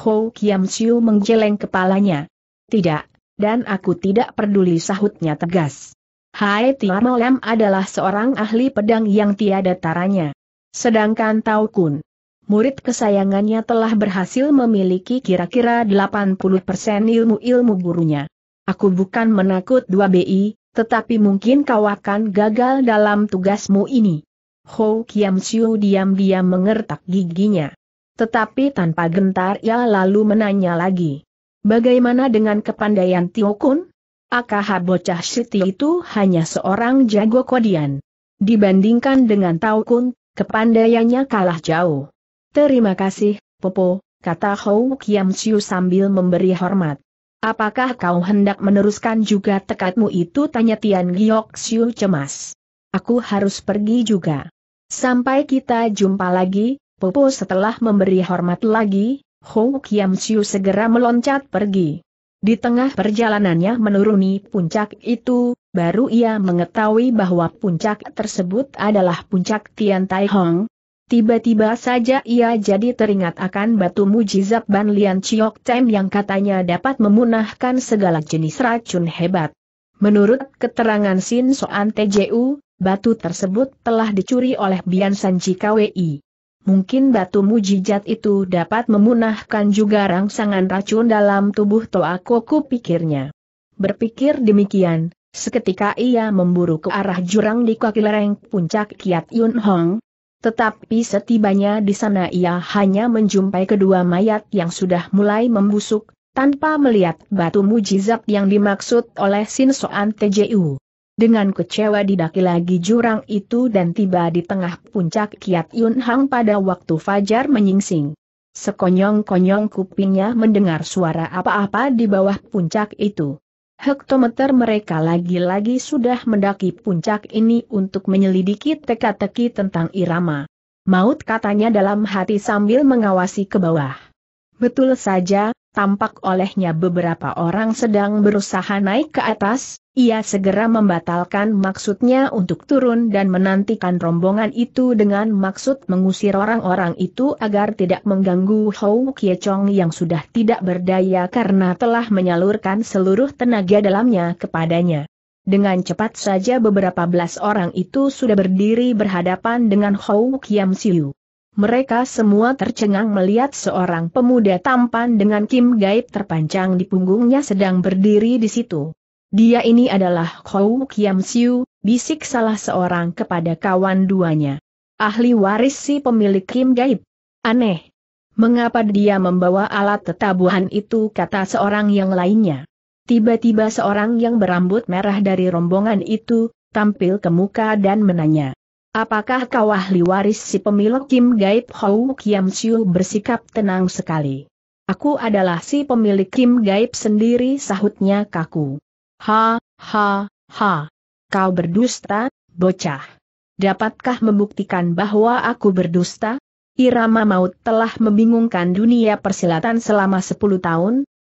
Ho Kiam Siu menggeleng kepalanya. Tidak, dan aku tidak peduli sahutnya tegas. Hai Tia Malam adalah seorang ahli pedang yang tiada taranya. Sedangkan Tau Kun, murid kesayangannya telah berhasil memiliki kira-kira 80% ilmu-ilmu gurunya. Aku bukan menakut 2BI, tetapi mungkin kau akan gagal dalam tugasmu ini. Ho Kiam Siu diam-diam mengertak giginya. Tetapi tanpa gentar ia lalu menanya lagi. Bagaimana dengan kepandaian Tio Kun? Akah bocah Siti itu hanya seorang jago kodian. Dibandingkan dengan Tao Kun, kepandaiannya kalah jauh. Terima kasih, Popo, kata Hou Kiam Siu sambil memberi hormat. Apakah kau hendak meneruskan juga tekadmu itu? Tanya Tian Giok Siu cemas. Aku harus pergi juga. Sampai kita jumpa lagi, Popo setelah memberi hormat lagi, Hou Kiam Siu segera meloncat pergi. Di tengah perjalanannya menuruni puncak itu, baru ia mengetahui bahwa puncak tersebut adalah puncak Tian Tai Hong, Tiba-tiba saja ia jadi teringat akan batu mujizat Ban Lian Chiok Tem yang katanya dapat memunahkan segala jenis racun hebat. Menurut keterangan Sin Soan TJU, batu tersebut telah dicuri oleh Bian Sanji KWI mungkin batu mujijat itu dapat memunahkan juga rangsangan racun dalam tubuh Toakoku pikirnya. Berpikir demikian, seketika ia memburu ke arah jurang di kaki lereng puncak Kiat Yun Hong. Tetapi setibanya di sana ia hanya menjumpai kedua mayat yang sudah mulai membusuk, tanpa melihat batu mujizat yang dimaksud oleh Sin Soan TJU. Dengan kecewa didaki lagi jurang itu dan tiba di tengah puncak Kiat Yun Hang pada waktu fajar menyingsing. Sekonyong-konyong kupingnya mendengar suara apa-apa di bawah puncak itu. Hektometer mereka lagi-lagi sudah mendaki puncak ini untuk menyelidiki teka-teki tentang irama. Maut katanya dalam hati sambil mengawasi ke bawah. Betul saja, tampak olehnya beberapa orang sedang berusaha naik ke atas, ia segera membatalkan maksudnya untuk turun dan menantikan rombongan itu dengan maksud mengusir orang-orang itu agar tidak mengganggu Hou Kie Chong yang sudah tidak berdaya karena telah menyalurkan seluruh tenaga dalamnya kepadanya. Dengan cepat saja beberapa belas orang itu sudah berdiri berhadapan dengan Hou Kiam Siu. Mereka semua tercengang melihat seorang pemuda tampan dengan kim gaib terpancang di punggungnya sedang berdiri di situ. Dia ini adalah Kou Kiam Siu, bisik salah seorang kepada kawan duanya. Ahli waris si pemilik Kim Gaib. Aneh. Mengapa dia membawa alat tetabuhan itu kata seorang yang lainnya. Tiba-tiba seorang yang berambut merah dari rombongan itu, tampil ke muka dan menanya. Apakah kau ahli waris si pemilik Kim Gaib Hou Kiam Siu bersikap tenang sekali. Aku adalah si pemilik Kim Gaib sendiri sahutnya kaku. Ha, ha, ha. Kau berdusta, bocah. Dapatkah membuktikan bahwa aku berdusta? Irama maut telah membingungkan dunia persilatan selama 10 tahun.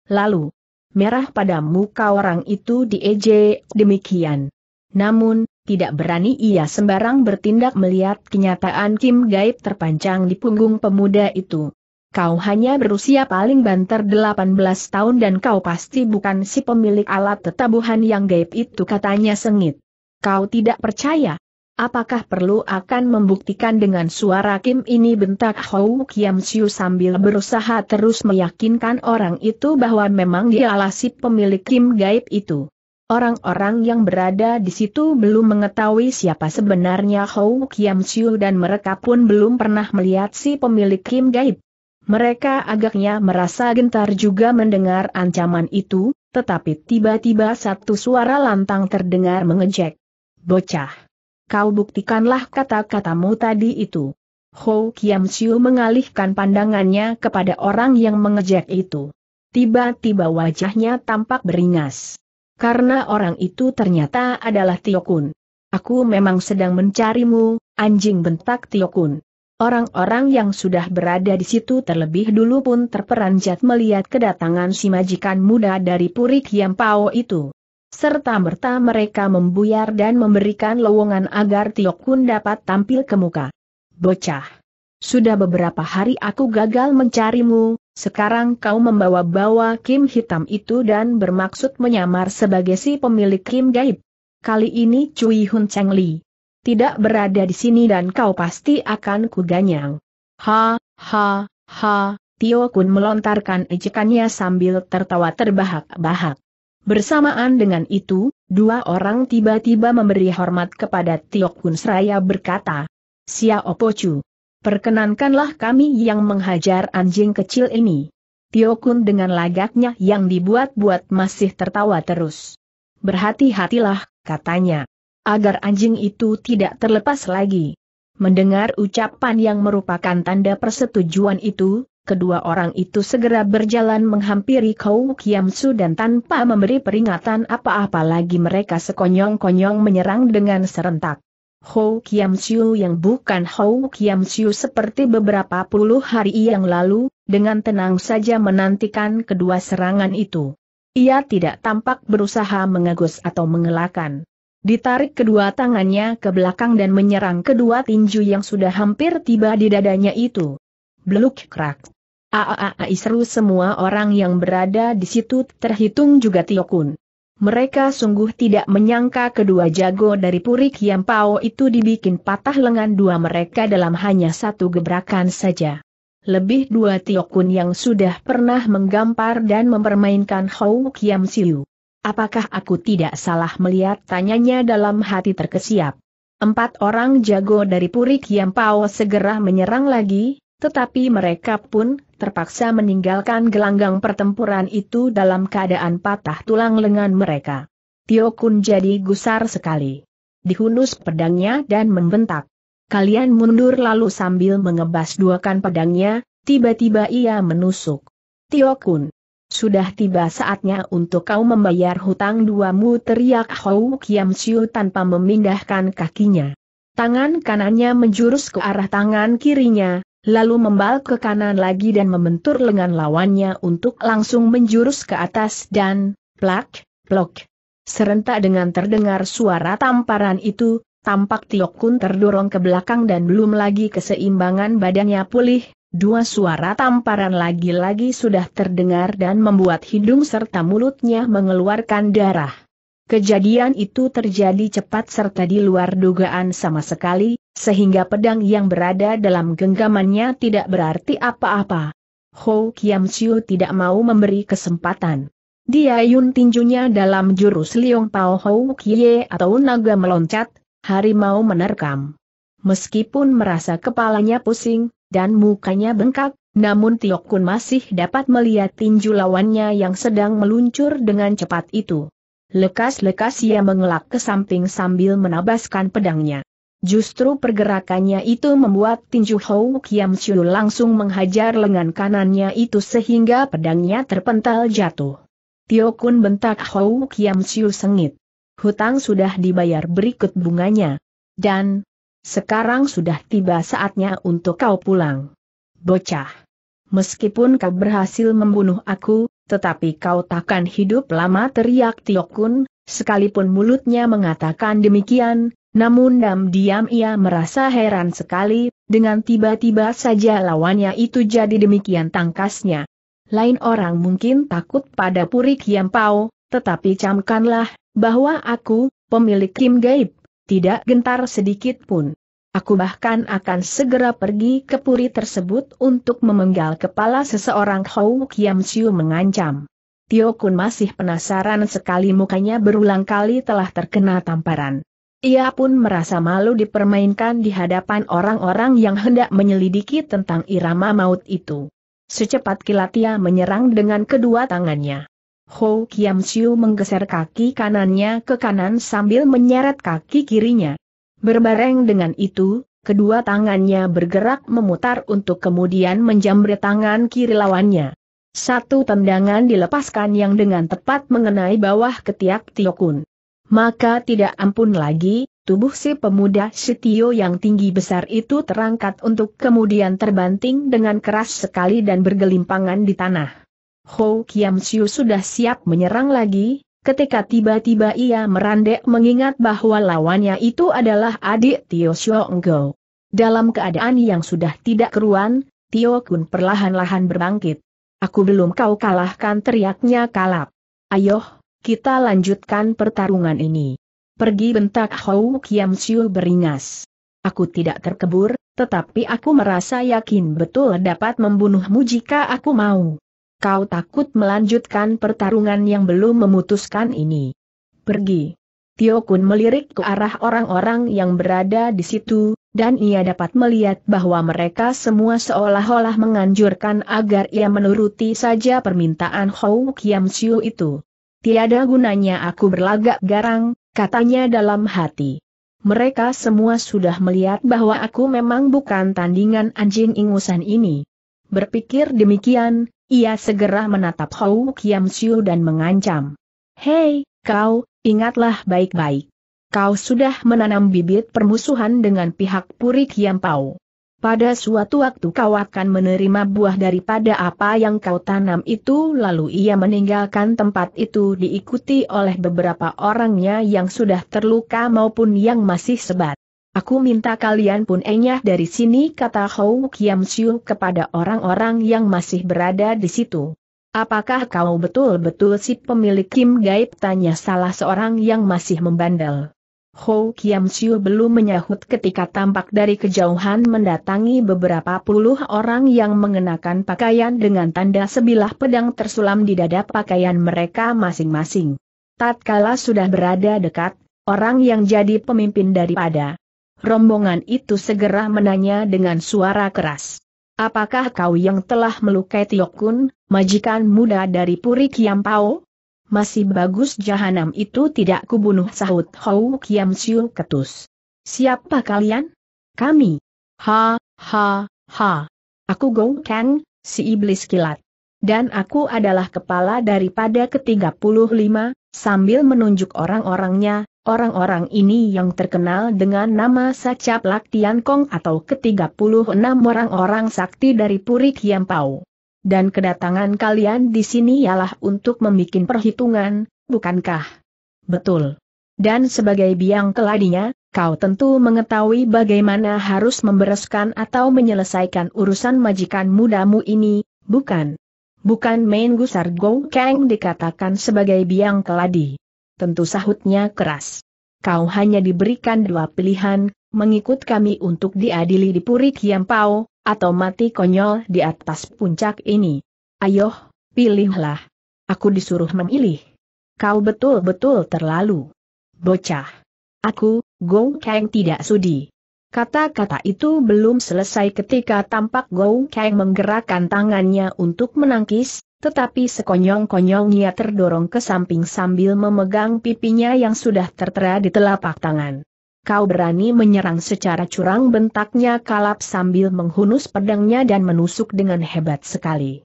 Lalu, merah pada muka orang itu dieje demikian. Namun, tidak berani ia sembarang bertindak melihat kenyataan Kim Gaib terpanjang di punggung pemuda itu kau hanya berusia paling banter 18 tahun dan kau pasti bukan si pemilik alat tetabuhan yang gaib itu katanya sengit. Kau tidak percaya? Apakah perlu akan membuktikan dengan suara Kim ini bentak Hou Kiam Siu sambil berusaha terus meyakinkan orang itu bahwa memang dialah si pemilik Kim gaib itu. Orang-orang yang berada di situ belum mengetahui siapa sebenarnya Hou Kiam Siu dan mereka pun belum pernah melihat si pemilik Kim gaib. Mereka agaknya merasa gentar juga mendengar ancaman itu, tetapi tiba-tiba satu suara lantang terdengar mengejek. Bocah! Kau buktikanlah kata-katamu tadi itu. Ho Kiam Siu mengalihkan pandangannya kepada orang yang mengejek itu. Tiba-tiba wajahnya tampak beringas. Karena orang itu ternyata adalah Tiokun. Aku memang sedang mencarimu, anjing bentak Tiokun. Orang-orang yang sudah berada di situ terlebih dulu pun terperanjat melihat kedatangan si majikan muda dari Puri Kiampao itu. Serta merta mereka membuyar dan memberikan lowongan agar Tio Kun dapat tampil ke muka. Bocah. Sudah beberapa hari aku gagal mencarimu, sekarang kau membawa-bawa Kim hitam itu dan bermaksud menyamar sebagai si pemilik Kim gaib. Kali ini Cui Hun Cheng Li, tidak berada di sini dan kau pasti akan kuganyang. Ha, ha, ha, Tio Kun melontarkan ejekannya sambil tertawa terbahak-bahak. Bersamaan dengan itu, dua orang tiba-tiba memberi hormat kepada Tio Kun seraya berkata, Sia Opocu, perkenankanlah kami yang menghajar anjing kecil ini. Tio Kun dengan lagaknya yang dibuat-buat masih tertawa terus. Berhati-hatilah, katanya agar anjing itu tidak terlepas lagi. Mendengar ucapan yang merupakan tanda persetujuan itu, kedua orang itu segera berjalan menghampiri Kou Kiamsu dan tanpa memberi peringatan apa-apa lagi mereka sekonyong-konyong menyerang dengan serentak. Hou Kiamsiu yang bukan Hou Kiamsiu seperti beberapa puluh hari yang lalu, dengan tenang saja menantikan kedua serangan itu. Ia tidak tampak berusaha mengagus atau mengelakan. Ditarik kedua tangannya ke belakang dan menyerang kedua tinju yang sudah hampir tiba di dadanya itu. Beluk krak. Aaai seru semua orang yang berada di situ terhitung juga Tiokun. Mereka sungguh tidak menyangka kedua jago dari Puri Pao itu dibikin patah lengan dua mereka dalam hanya satu gebrakan saja. Lebih dua Tiokun yang sudah pernah menggampar dan mempermainkan Hou Kiam Siu. Apakah aku tidak salah melihat tanyanya dalam hati terkesiap? Empat orang jago dari Puri Pao segera menyerang lagi, tetapi mereka pun terpaksa meninggalkan gelanggang pertempuran itu dalam keadaan patah tulang lengan mereka. Tio Kun jadi gusar sekali. Dihunus pedangnya dan membentak. Kalian mundur lalu sambil mengebas duakan pedangnya, tiba-tiba ia menusuk. Tio Kun. Sudah tiba saatnya untuk kau membayar hutang duamu teriak ya Hou Kiam Siu tanpa memindahkan kakinya. Tangan kanannya menjurus ke arah tangan kirinya, lalu membal ke kanan lagi dan membentur lengan lawannya untuk langsung menjurus ke atas dan, plak, plok. Serentak dengan terdengar suara tamparan itu, Tampak Tiok Kun terdorong ke belakang dan belum lagi keseimbangan badannya pulih, Dua suara tamparan lagi-lagi sudah terdengar dan membuat hidung serta mulutnya mengeluarkan darah. Kejadian itu terjadi cepat serta di luar dugaan sama sekali, sehingga pedang yang berada dalam genggamannya tidak berarti apa-apa. Ho Kiam Siu tidak mau memberi kesempatan. Dia yun tinjunya dalam jurus Liong Pao Ho Kie atau naga meloncat, harimau menerkam. Meskipun merasa kepalanya pusing, dan mukanya bengkak, namun Tio Kun masih dapat melihat tinju lawannya yang sedang meluncur dengan cepat itu. Lekas-lekas ia mengelak ke samping sambil menabaskan pedangnya. Justru pergerakannya itu membuat tinju Hou Kiam Chiu langsung menghajar lengan kanannya itu sehingga pedangnya terpental jatuh. Tio Kun bentak Hou Kiam Chiu sengit. Hutang sudah dibayar berikut bunganya. Dan, sekarang sudah tiba saatnya untuk kau pulang. Bocah. Meskipun kau berhasil membunuh aku, tetapi kau takkan hidup lama teriak Tiokun, sekalipun mulutnya mengatakan demikian, namun diam-diam ia merasa heran sekali, dengan tiba-tiba saja lawannya itu jadi demikian tangkasnya. Lain orang mungkin takut pada Puri Kiampau, tetapi camkanlah, bahwa aku, pemilik Kim Gaib, tidak gentar sedikit pun. Aku bahkan akan segera pergi ke puri tersebut untuk memenggal kepala seseorang Hou Kiam Siu mengancam. Tio Kun masih penasaran sekali mukanya berulang kali telah terkena tamparan. Ia pun merasa malu dipermainkan di hadapan orang-orang yang hendak menyelidiki tentang irama maut itu. Secepat kilat ia menyerang dengan kedua tangannya. Ho Kiam Siu menggeser kaki kanannya ke kanan sambil menyeret kaki kirinya. Berbareng dengan itu, kedua tangannya bergerak memutar untuk kemudian menjamret tangan kiri lawannya. Satu tendangan dilepaskan yang dengan tepat mengenai bawah ketiak Tio Kun. Maka tidak ampun lagi, tubuh si pemuda setio yang tinggi besar itu terangkat untuk kemudian terbanting dengan keras sekali dan bergelimpangan di tanah. Hou Kiam Siu sudah siap menyerang lagi, ketika tiba-tiba ia merandek mengingat bahwa lawannya itu adalah adik Tio Xiong Go. Dalam keadaan yang sudah tidak keruan, Tio Kun perlahan-lahan berbangkit. Aku belum kau kalahkan teriaknya kalap. Ayo, kita lanjutkan pertarungan ini. Pergi bentak Hou Kiam Siu beringas. Aku tidak terkebur, tetapi aku merasa yakin betul dapat membunuhmu jika aku mau kau takut melanjutkan pertarungan yang belum memutuskan ini. Pergi. Tio Kun melirik ke arah orang-orang yang berada di situ, dan ia dapat melihat bahwa mereka semua seolah-olah menganjurkan agar ia menuruti saja permintaan Hou Kiam Siu itu. Tiada gunanya aku berlagak garang, katanya dalam hati. Mereka semua sudah melihat bahwa aku memang bukan tandingan anjing ingusan ini. Berpikir demikian, ia segera menatap Hou Kiam Siu dan mengancam. Hei, kau, ingatlah baik-baik. Kau sudah menanam bibit permusuhan dengan pihak Puri Kiam Pau. Pada suatu waktu kau akan menerima buah daripada apa yang kau tanam itu lalu ia meninggalkan tempat itu diikuti oleh beberapa orangnya yang sudah terluka maupun yang masih sebat. Aku minta kalian pun enyah dari sini kata Hou Kiam Siu kepada orang-orang yang masih berada di situ. Apakah kau betul-betul si pemilik Kim Gaib tanya salah seorang yang masih membandel. Hou Kiam Siu belum menyahut ketika tampak dari kejauhan mendatangi beberapa puluh orang yang mengenakan pakaian dengan tanda sebilah pedang tersulam di dada pakaian mereka masing-masing. Tatkala sudah berada dekat, orang yang jadi pemimpin daripada rombongan itu segera menanya dengan suara keras. Apakah kau yang telah melukai Tiokun, majikan muda dari Puri Kiam Pao? Masih bagus jahanam itu tidak kubunuh sahut Hou Kiam Siu ketus. Siapa kalian? Kami. Ha, ha, ha. Aku Gong Kang, si iblis kilat. Dan aku adalah kepala daripada ke-35, sambil menunjuk orang-orangnya, Orang-orang ini yang terkenal dengan nama Sacap Lak Kong atau ke-36 orang-orang sakti dari Puri Pau. Dan kedatangan kalian di sini ialah untuk membuat perhitungan, bukankah? Betul. Dan sebagai biang keladinya, kau tentu mengetahui bagaimana harus membereskan atau menyelesaikan urusan majikan mudamu ini, bukan? Bukan main gusar Go Kang dikatakan sebagai biang keladi tentu sahutnya keras. Kau hanya diberikan dua pilihan, mengikut kami untuk diadili di Puri Kiampau, atau mati konyol di atas puncak ini. Ayo, pilihlah. Aku disuruh memilih. Kau betul-betul terlalu bocah. Aku, Gong Kang tidak sudi. Kata-kata itu belum selesai ketika tampak Gong Kang menggerakkan tangannya untuk menangkis, tetapi sekonyong-konyongnya terdorong ke samping sambil memegang pipinya yang sudah tertera di telapak tangan. Kau berani menyerang secara curang bentaknya kalap sambil menghunus pedangnya dan menusuk dengan hebat sekali.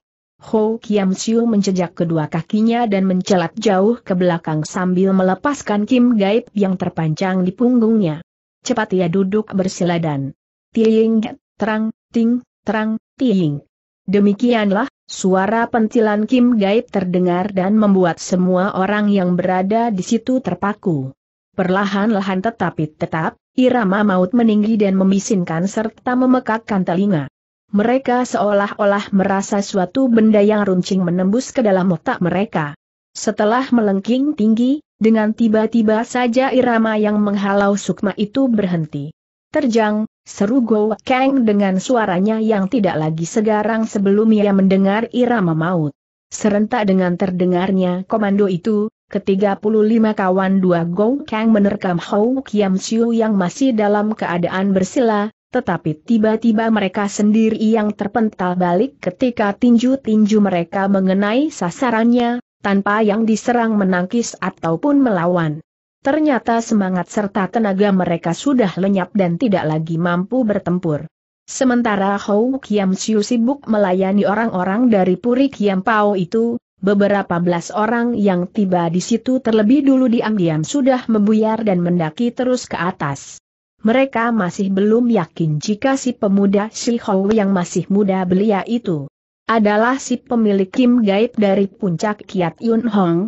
Ho Kiam Siu menjejak kedua kakinya dan mencelat jauh ke belakang sambil melepaskan Kim Gaib yang terpanjang di punggungnya. Cepat ia duduk bersiladan. Tiing, terang, ting, terang, tiing. Demikianlah Suara pentilan Kim Gaib terdengar dan membuat semua orang yang berada di situ terpaku. Perlahan-lahan tetapi tetap, irama maut meninggi dan memisinkan serta memekakkan telinga. Mereka seolah-olah merasa suatu benda yang runcing menembus ke dalam otak mereka. Setelah melengking tinggi, dengan tiba-tiba saja irama yang menghalau sukma itu berhenti. Terjang, Seru Go Kang dengan suaranya yang tidak lagi segarang sebelum ia mendengar irama maut. Serentak dengan terdengarnya komando itu, ketiga puluh lima kawan dua Go Kang menerkam Hou Kiam Siu yang masih dalam keadaan bersila, tetapi tiba-tiba mereka sendiri yang terpental balik ketika tinju-tinju mereka mengenai sasarannya, tanpa yang diserang menangkis ataupun melawan. Ternyata semangat serta tenaga mereka sudah lenyap dan tidak lagi mampu bertempur. Sementara Hou Kiam Siu sibuk melayani orang-orang dari Puri Kiam Pao itu, beberapa belas orang yang tiba di situ terlebih dulu diam-diam sudah membuyar dan mendaki terus ke atas. Mereka masih belum yakin jika si pemuda Si Hou yang masih muda belia itu adalah si pemilik Kim Gaib dari puncak Kiat Yun Hong,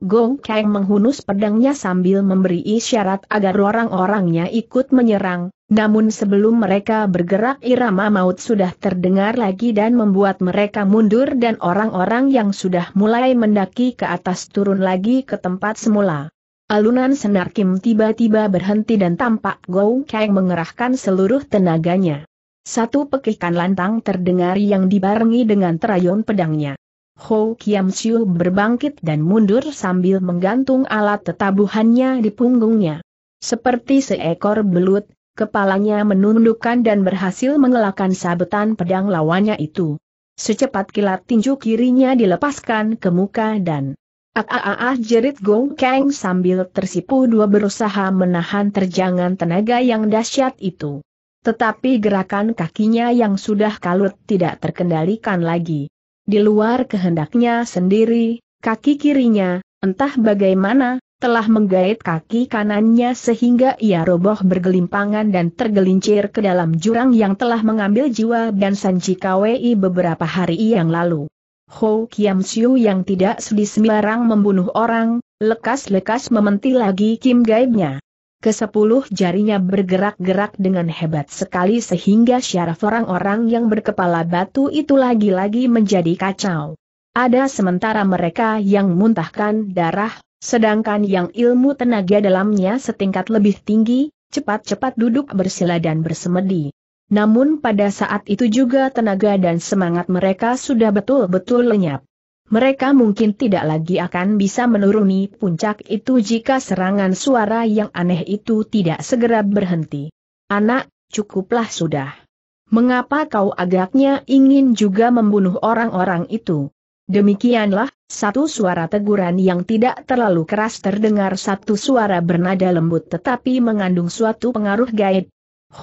Gong Kang menghunus pedangnya sambil memberi isyarat agar orang-orangnya ikut menyerang, namun sebelum mereka bergerak irama maut sudah terdengar lagi dan membuat mereka mundur dan orang-orang yang sudah mulai mendaki ke atas turun lagi ke tempat semula. Alunan senar Kim tiba-tiba berhenti dan tampak Gong Kang mengerahkan seluruh tenaganya. Satu pekikan lantang terdengar yang dibarengi dengan terayun pedangnya. Ho Kiam Siu berbangkit dan mundur sambil menggantung alat tetabuhannya di punggungnya. Seperti seekor belut, kepalanya menundukkan dan berhasil mengelakkan sabetan pedang lawannya itu. Secepat kilat tinju kirinya dilepaskan ke muka dan Aaah! jerit Gong Kang sambil tersipu dua berusaha menahan terjangan tenaga yang dahsyat itu. Tetapi gerakan kakinya yang sudah kalut tidak terkendalikan lagi di luar kehendaknya sendiri, kaki kirinya, entah bagaimana, telah menggait kaki kanannya sehingga ia roboh bergelimpangan dan tergelincir ke dalam jurang yang telah mengambil jiwa dan Sanji KWI beberapa hari yang lalu. Ho Kiam Siu yang tidak sedih sembarang membunuh orang, lekas-lekas mementi lagi Kim Gaibnya. Kesepuluh jarinya bergerak-gerak dengan hebat sekali sehingga syaraf orang-orang yang berkepala batu itu lagi-lagi menjadi kacau. Ada sementara mereka yang muntahkan darah, sedangkan yang ilmu tenaga dalamnya setingkat lebih tinggi, cepat-cepat duduk bersila dan bersemedi. Namun pada saat itu juga tenaga dan semangat mereka sudah betul-betul lenyap mereka mungkin tidak lagi akan bisa menuruni puncak itu jika serangan suara yang aneh itu tidak segera berhenti. Anak, cukuplah sudah. Mengapa kau agaknya ingin juga membunuh orang-orang itu? Demikianlah, satu suara teguran yang tidak terlalu keras terdengar satu suara bernada lembut tetapi mengandung suatu pengaruh gaib.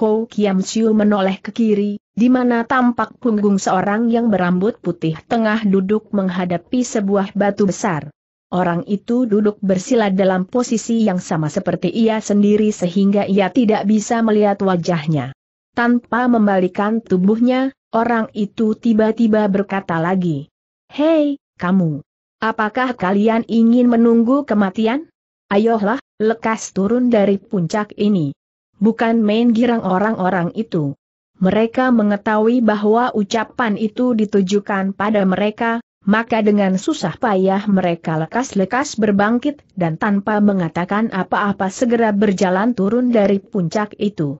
Ho Kiam Siu menoleh ke kiri, di mana tampak punggung seorang yang berambut putih tengah duduk menghadapi sebuah batu besar. Orang itu duduk bersila dalam posisi yang sama seperti ia sendiri sehingga ia tidak bisa melihat wajahnya. Tanpa membalikan tubuhnya, orang itu tiba-tiba berkata lagi. Hei, kamu! Apakah kalian ingin menunggu kematian? Ayolah, lekas turun dari puncak ini. Bukan main girang orang-orang itu mereka mengetahui bahwa ucapan itu ditujukan pada mereka, maka dengan susah payah mereka lekas-lekas berbangkit dan tanpa mengatakan apa-apa segera berjalan turun dari puncak itu.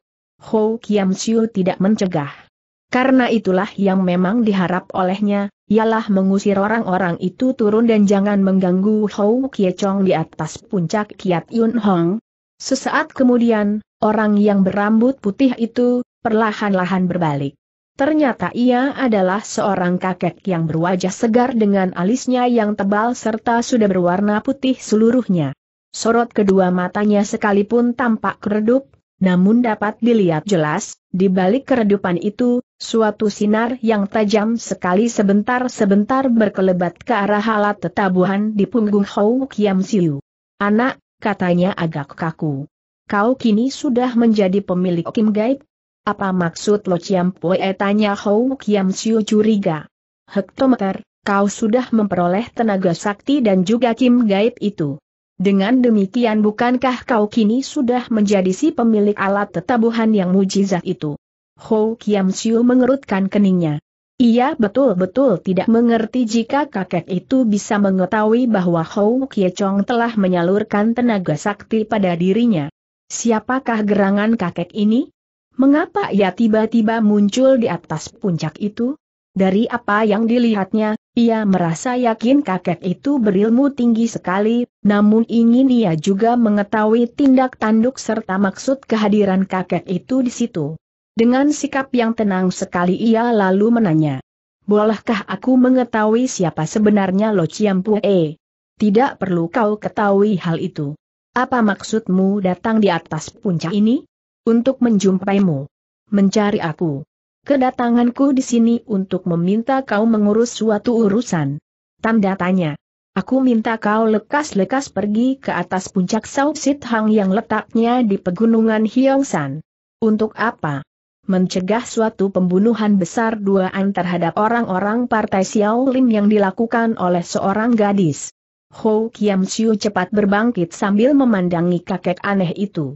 Ho Kiam Siu tidak mencegah. Karena itulah yang memang diharap olehnya, ialah mengusir orang-orang itu turun dan jangan mengganggu Hou Kie di atas puncak Kiat Yun Hong. Sesaat kemudian, orang yang berambut putih itu, perlahan-lahan berbalik. Ternyata ia adalah seorang kakek yang berwajah segar dengan alisnya yang tebal serta sudah berwarna putih seluruhnya. Sorot kedua matanya sekalipun tampak keredup, namun dapat dilihat jelas, di balik keredupan itu, suatu sinar yang tajam sekali sebentar-sebentar berkelebat ke arah alat tetabuhan di punggung Hou Kiam Siu. Anak, katanya agak kaku. Kau kini sudah menjadi pemilik Kim Gaib, apa maksud Lo Ciam Pue eh, tanya Hou Kiam Siu curiga. Hektometer, kau sudah memperoleh tenaga sakti dan juga Kim Gaib itu. Dengan demikian bukankah kau kini sudah menjadi si pemilik alat tetabuhan yang mujizat itu? Hou Kiam Siu mengerutkan keningnya. Ia betul-betul tidak mengerti jika kakek itu bisa mengetahui bahwa Hou Kie Chong telah menyalurkan tenaga sakti pada dirinya. Siapakah gerangan kakek ini? Mengapa ia tiba-tiba muncul di atas puncak itu? Dari apa yang dilihatnya, ia merasa yakin kakek itu berilmu tinggi sekali, namun ingin ia juga mengetahui tindak tanduk serta maksud kehadiran kakek itu di situ. Dengan sikap yang tenang sekali ia lalu menanya. Bolehkah aku mengetahui siapa sebenarnya Lo Chiampue? Tidak perlu kau ketahui hal itu. Apa maksudmu datang di atas puncak ini? Untuk menjumpaimu. Mencari aku. Kedatanganku di sini untuk meminta kau mengurus suatu urusan. Tanda tanya. Aku minta kau lekas-lekas pergi ke atas puncak Sao Sit Hang yang letaknya di pegunungan Hyongsan. Untuk apa? mencegah suatu pembunuhan besar duaan terhadap orang-orang partai Xiao Lim yang dilakukan oleh seorang gadis. Ho Kiam Siu cepat berbangkit sambil memandangi kakek aneh itu.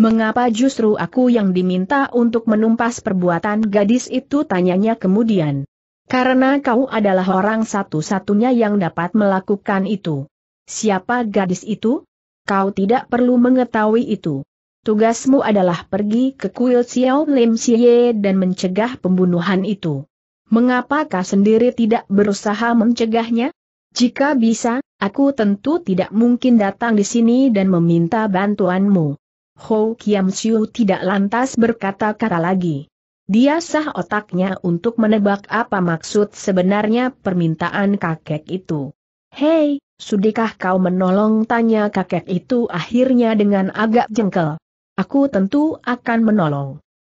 Mengapa justru aku yang diminta untuk menumpas perbuatan gadis itu tanyanya kemudian. Karena kau adalah orang satu-satunya yang dapat melakukan itu. Siapa gadis itu? Kau tidak perlu mengetahui itu. Tugasmu adalah pergi ke kuil Xiao Lim Xie dan mencegah pembunuhan itu. Mengapa kau sendiri tidak berusaha mencegahnya? Jika bisa, aku tentu tidak mungkin datang di sini dan meminta bantuanmu. Ho Kiam Siu tidak lantas berkata-kata lagi. Dia sah otaknya untuk menebak apa maksud sebenarnya permintaan kakek itu. Hei, sudikah kau menolong tanya kakek itu akhirnya dengan agak jengkel. Aku tentu akan menolong.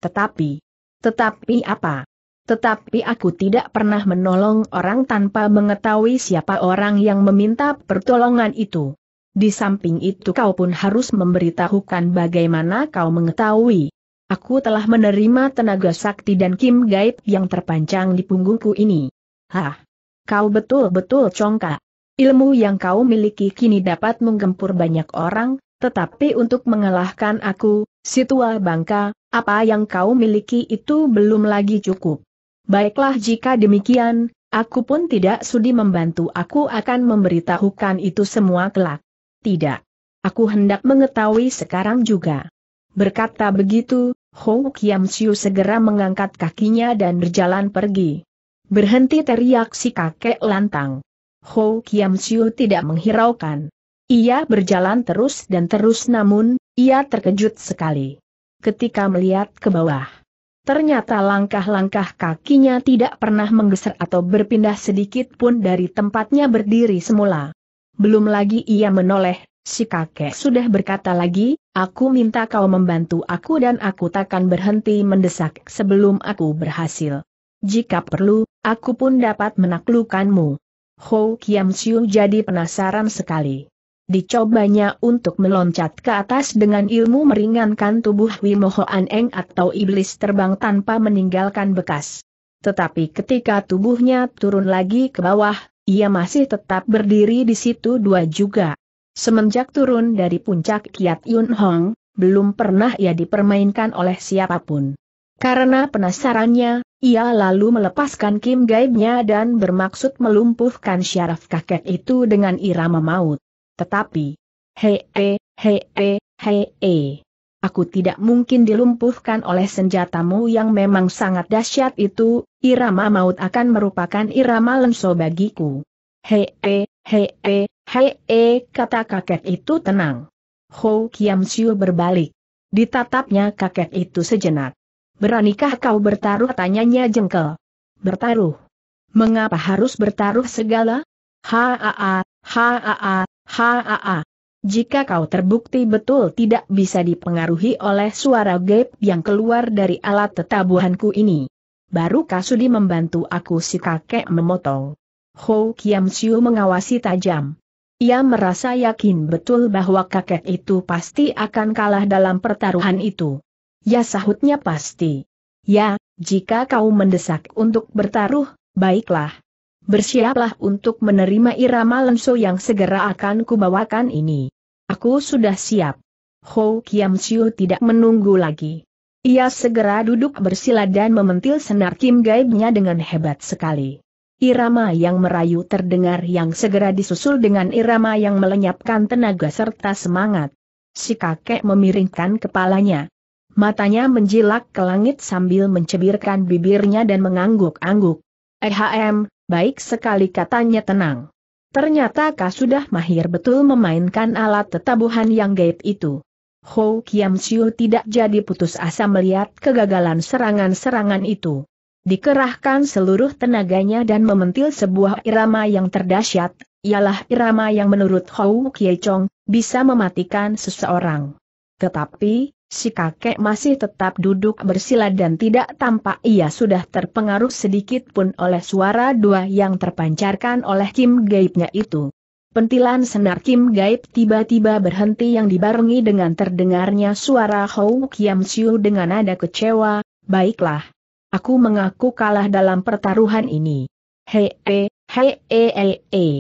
Tetapi, tetapi apa? Tetapi aku tidak pernah menolong orang tanpa mengetahui siapa orang yang meminta pertolongan itu. Di samping itu kau pun harus memberitahukan bagaimana kau mengetahui. Aku telah menerima tenaga sakti dan kim gaib yang terpanjang di punggungku ini. Hah! Kau betul-betul congkak. Ilmu yang kau miliki kini dapat menggempur banyak orang, tetapi untuk mengalahkan aku, Situa Bangka, apa yang kau miliki itu belum lagi cukup. Baiklah jika demikian, aku pun tidak sudi membantu aku akan memberitahukan itu semua kelak. Tidak. Aku hendak mengetahui sekarang juga. Berkata begitu, Hong Kiam Siu segera mengangkat kakinya dan berjalan pergi. Berhenti teriak si kakek lantang. Hou Kiam Siu tidak menghiraukan. Ia berjalan terus dan terus namun, ia terkejut sekali. Ketika melihat ke bawah. Ternyata langkah-langkah kakinya tidak pernah menggeser atau berpindah sedikit pun dari tempatnya berdiri semula belum lagi ia menoleh, si kakek sudah berkata lagi, aku minta kau membantu aku dan aku takkan berhenti mendesak sebelum aku berhasil. Jika perlu, aku pun dapat menaklukkanmu. Ho Kiam Siu jadi penasaran sekali. Dicobanya untuk meloncat ke atas dengan ilmu meringankan tubuh Wimoho Aneng atau iblis terbang tanpa meninggalkan bekas. Tetapi ketika tubuhnya turun lagi ke bawah, ia masih tetap berdiri di situ dua juga. Semenjak turun dari puncak Kiat Yun Hong, belum pernah ia dipermainkan oleh siapapun. Karena penasarannya, ia lalu melepaskan Kim gaibnya dan bermaksud melumpuhkan syaraf kakek itu dengan irama maut. Tetapi, hee, hee, hee, hee aku tidak mungkin dilumpuhkan oleh senjatamu yang memang sangat dahsyat itu, irama maut akan merupakan irama lenso bagiku. Hei, hei, hei, hei, hei, kata kakek itu tenang. Ho Kiam Siu berbalik. Ditatapnya kakek itu sejenak. Beranikah kau bertaruh? Tanyanya jengkel. Bertaruh. Mengapa harus bertaruh segala? haa, haa, haa, jika kau terbukti betul tidak bisa dipengaruhi oleh suara gaib yang keluar dari alat tetabuhanku ini. Baru Kasudi membantu aku si kakek memotong. Ho Kiam Siu mengawasi tajam. Ia merasa yakin betul bahwa kakek itu pasti akan kalah dalam pertaruhan itu. Ya sahutnya pasti. Ya, jika kau mendesak untuk bertaruh, baiklah, bersiaplah untuk menerima irama lenso yang segera akan kubawakan ini. Aku sudah siap. Ho Kiam Siu tidak menunggu lagi. Ia segera duduk bersila dan mementil senar Kim gaibnya dengan hebat sekali. Irama yang merayu terdengar yang segera disusul dengan irama yang melenyapkan tenaga serta semangat. Si kakek memiringkan kepalanya. Matanya menjilak ke langit sambil mencebirkan bibirnya dan mengangguk-angguk. Ehm, baik sekali katanya tenang. Ternyata kau sudah mahir betul memainkan alat tetabuhan yang gaib itu. Ho Kiam Siu tidak jadi putus asa melihat kegagalan serangan-serangan itu. Dikerahkan seluruh tenaganya dan mementil sebuah irama yang terdahsyat, ialah irama yang menurut Hou Kie Chong, bisa mematikan seseorang. Tetapi, Si kakek masih tetap duduk bersila dan tidak tampak ia sudah terpengaruh sedikit pun oleh suara dua yang terpancarkan oleh Kim Gaibnya itu. Pentilan senar Kim Gaib tiba-tiba berhenti yang dibarengi dengan terdengarnya suara Hou Kiam Siu dengan nada kecewa, baiklah. Aku mengaku kalah dalam pertaruhan ini. Hei, hei, hei, hei, hei.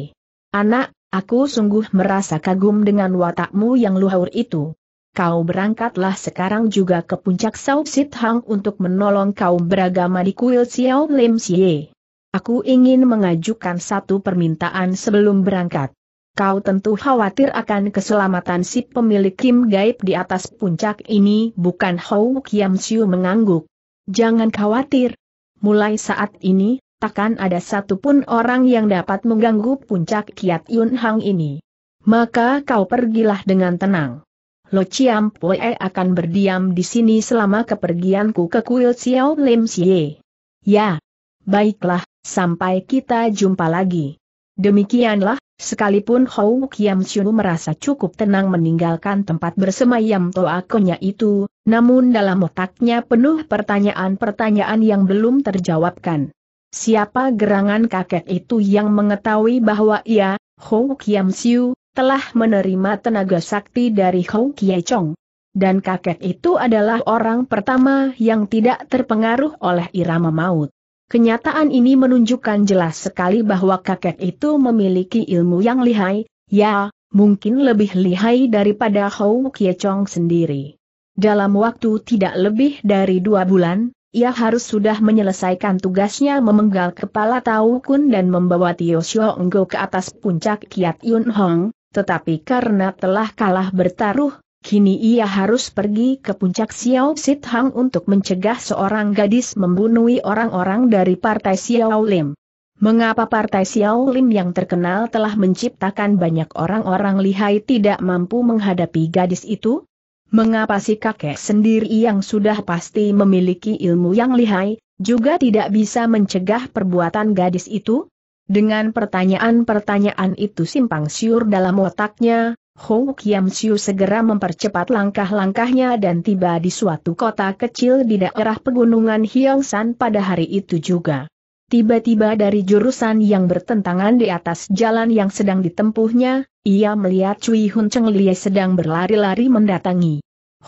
Anak, aku sungguh merasa kagum dengan watakmu yang luhur itu kau berangkatlah sekarang juga ke puncak Sao Sit Hang untuk menolong kaum beragama di kuil Xiao Lim Xie. Aku ingin mengajukan satu permintaan sebelum berangkat. Kau tentu khawatir akan keselamatan si pemilik Kim Gaib di atas puncak ini bukan Hou Kiam Siu mengangguk. Jangan khawatir. Mulai saat ini, takkan ada satupun orang yang dapat mengganggu puncak Kiat Yun Hang ini. Maka kau pergilah dengan tenang. Lo Chiam Pue akan berdiam di sini selama kepergianku ke kuil Xiao Lim Xie. Ya. Baiklah, sampai kita jumpa lagi. Demikianlah, sekalipun Hou Kiam Xiu merasa cukup tenang meninggalkan tempat bersemayam Toakonya itu, namun dalam otaknya penuh pertanyaan-pertanyaan yang belum terjawabkan. Siapa gerangan kakek itu yang mengetahui bahwa ia, Hou Kiam Siu, telah menerima tenaga sakti dari Hong Kie Chong. Dan kakek itu adalah orang pertama yang tidak terpengaruh oleh irama maut. Kenyataan ini menunjukkan jelas sekali bahwa kakek itu memiliki ilmu yang lihai, ya, mungkin lebih lihai daripada Hong Kie Chong sendiri. Dalam waktu tidak lebih dari dua bulan, ia harus sudah menyelesaikan tugasnya memenggal kepala Tau Kun dan membawa Tio Xiong Go ke atas puncak Kiat Yun Hong, tetapi karena telah kalah bertaruh, kini ia harus pergi ke puncak Xiao Sit Hang untuk mencegah seorang gadis membunuh orang-orang dari partai Xiao Lim. Mengapa partai Xiao Lim yang terkenal telah menciptakan banyak orang-orang lihai tidak mampu menghadapi gadis itu? Mengapa si kakek sendiri yang sudah pasti memiliki ilmu yang lihai, juga tidak bisa mencegah perbuatan gadis itu? Dengan pertanyaan-pertanyaan itu simpang siur dalam otaknya, Hou Kiam Siu segera mempercepat langkah-langkahnya dan tiba di suatu kota kecil di daerah pegunungan San pada hari itu juga. Tiba-tiba dari jurusan yang bertentangan di atas jalan yang sedang ditempuhnya, ia melihat Cui Hun Cheng Lie sedang berlari-lari mendatangi.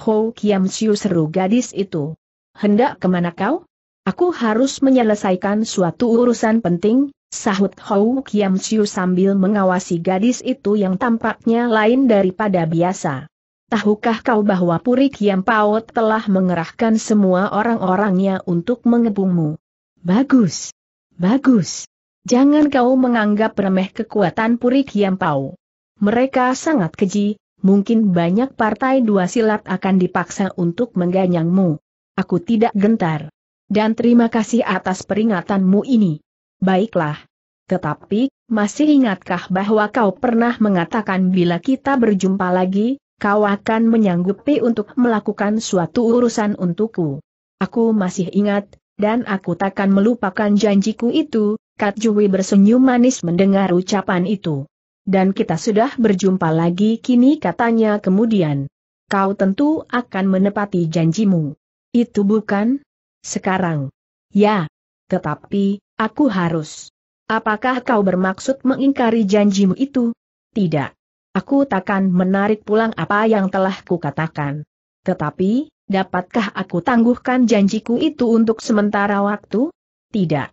Hou Kiam Siu seru gadis itu. Hendak kemana kau? Aku harus menyelesaikan suatu urusan penting, sahut Hou Kiam Chiu sambil mengawasi gadis itu yang tampaknya lain daripada biasa. Tahukah kau bahwa Puri Kiam Paut telah mengerahkan semua orang-orangnya untuk mengepungmu? Bagus. Bagus. Jangan kau menganggap remeh kekuatan Puri Kiam pau. Mereka sangat keji, mungkin banyak partai dua silat akan dipaksa untuk mengganyangmu. Aku tidak gentar. Dan terima kasih atas peringatanmu ini. Baiklah. Tetapi, masih ingatkah bahwa kau pernah mengatakan bila kita berjumpa lagi, kau akan menyanggupi untuk melakukan suatu urusan untukku? Aku masih ingat, dan aku takkan melupakan janjiku itu, Kat Jui bersenyum manis mendengar ucapan itu. Dan kita sudah berjumpa lagi kini katanya kemudian. Kau tentu akan menepati janjimu. Itu bukan? Sekarang. Ya. Tetapi, Aku harus. Apakah kau bermaksud mengingkari janjimu itu? Tidak. Aku takkan menarik pulang apa yang telah kukatakan. Tetapi, dapatkah aku tangguhkan janjiku itu untuk sementara waktu? Tidak.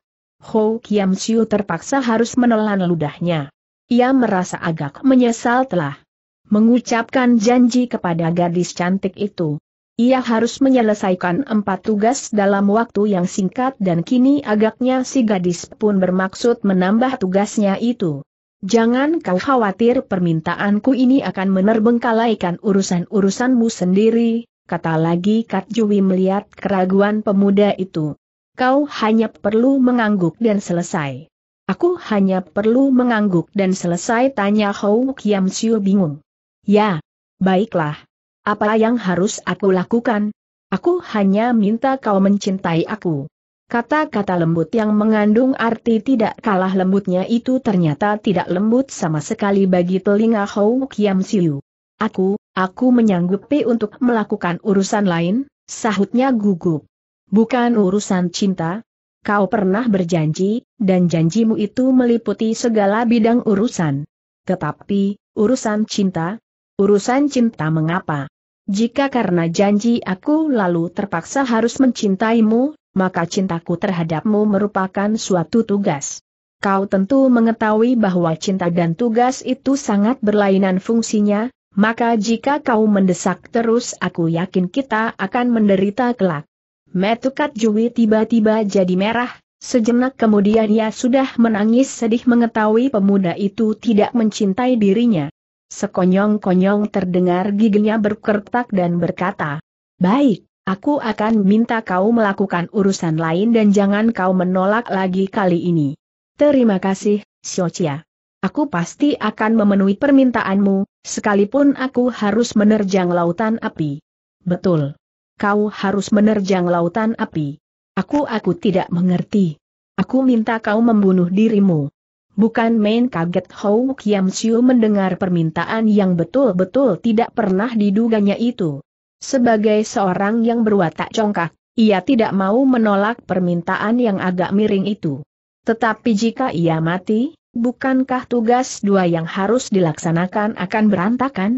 Ho Kiam Siu terpaksa harus menelan ludahnya. Ia merasa agak menyesal telah mengucapkan janji kepada gadis cantik itu. Ia harus menyelesaikan empat tugas dalam waktu yang singkat dan kini agaknya si gadis pun bermaksud menambah tugasnya itu. Jangan kau khawatir permintaanku ini akan menerbengkalaikan urusan-urusanmu sendiri, kata lagi Kat Jui melihat keraguan pemuda itu. Kau hanya perlu mengangguk dan selesai. Aku hanya perlu mengangguk dan selesai tanya Hou Kiam Siu bingung. Ya, baiklah. Apa yang harus aku lakukan? Aku hanya minta kau mencintai aku. Kata-kata lembut yang mengandung arti tidak kalah lembutnya itu ternyata tidak lembut sama sekali bagi telinga Hou Kiam Siu. Aku, aku menyanggupi untuk melakukan urusan lain, sahutnya gugup. Bukan urusan cinta. Kau pernah berjanji, dan janjimu itu meliputi segala bidang urusan. Tetapi, urusan cinta, Urusan cinta mengapa? Jika karena janji aku lalu terpaksa harus mencintaimu, maka cintaku terhadapmu merupakan suatu tugas. Kau tentu mengetahui bahwa cinta dan tugas itu sangat berlainan fungsinya, maka jika kau mendesak terus aku yakin kita akan menderita kelak. Metukat Jui tiba-tiba jadi merah, sejenak kemudian ia sudah menangis sedih mengetahui pemuda itu tidak mencintai dirinya. Sekonyong-konyong terdengar giginya berkertak dan berkata, Baik, aku akan minta kau melakukan urusan lain dan jangan kau menolak lagi kali ini. Terima kasih, Xiaochia. Aku pasti akan memenuhi permintaanmu, sekalipun aku harus menerjang lautan api. Betul. Kau harus menerjang lautan api. Aku aku tidak mengerti. Aku minta kau membunuh dirimu. Bukan main kaget Hou Kiam Siu mendengar permintaan yang betul-betul tidak pernah diduganya itu. Sebagai seorang yang berwatak congkak, ia tidak mau menolak permintaan yang agak miring itu. Tetapi jika ia mati, bukankah tugas dua yang harus dilaksanakan akan berantakan?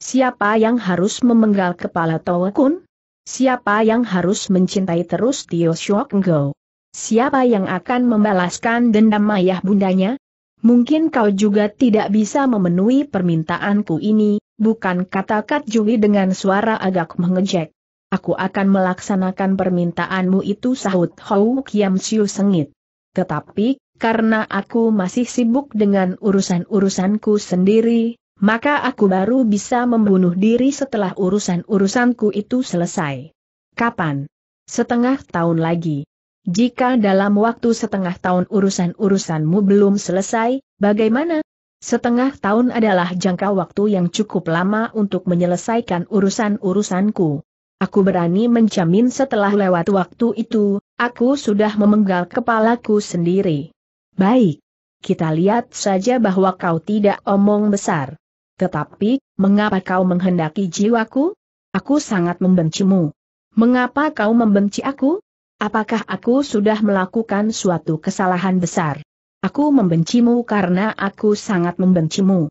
Siapa yang harus memenggal kepala Towekun? Siapa yang harus mencintai terus Tio Shuok Ngo? Siapa yang akan membalaskan dendam ayah bundanya? Mungkin kau juga tidak bisa memenuhi permintaanku ini, bukan kata Kat Juli dengan suara agak mengejek. Aku akan melaksanakan permintaanmu itu sahut Hou Kiam Siu sengit. Tetapi, karena aku masih sibuk dengan urusan-urusanku sendiri, maka aku baru bisa membunuh diri setelah urusan-urusanku itu selesai. Kapan? Setengah tahun lagi. Jika dalam waktu setengah tahun urusan-urusanmu belum selesai, bagaimana? Setengah tahun adalah jangka waktu yang cukup lama untuk menyelesaikan urusan-urusanku. Aku berani menjamin setelah lewat waktu itu, aku sudah memenggal kepalaku sendiri. Baik. Kita lihat saja bahwa kau tidak omong besar. Tetapi, mengapa kau menghendaki jiwaku? Aku sangat membencimu. Mengapa kau membenci aku? Apakah aku sudah melakukan suatu kesalahan besar? Aku membencimu karena aku sangat membencimu.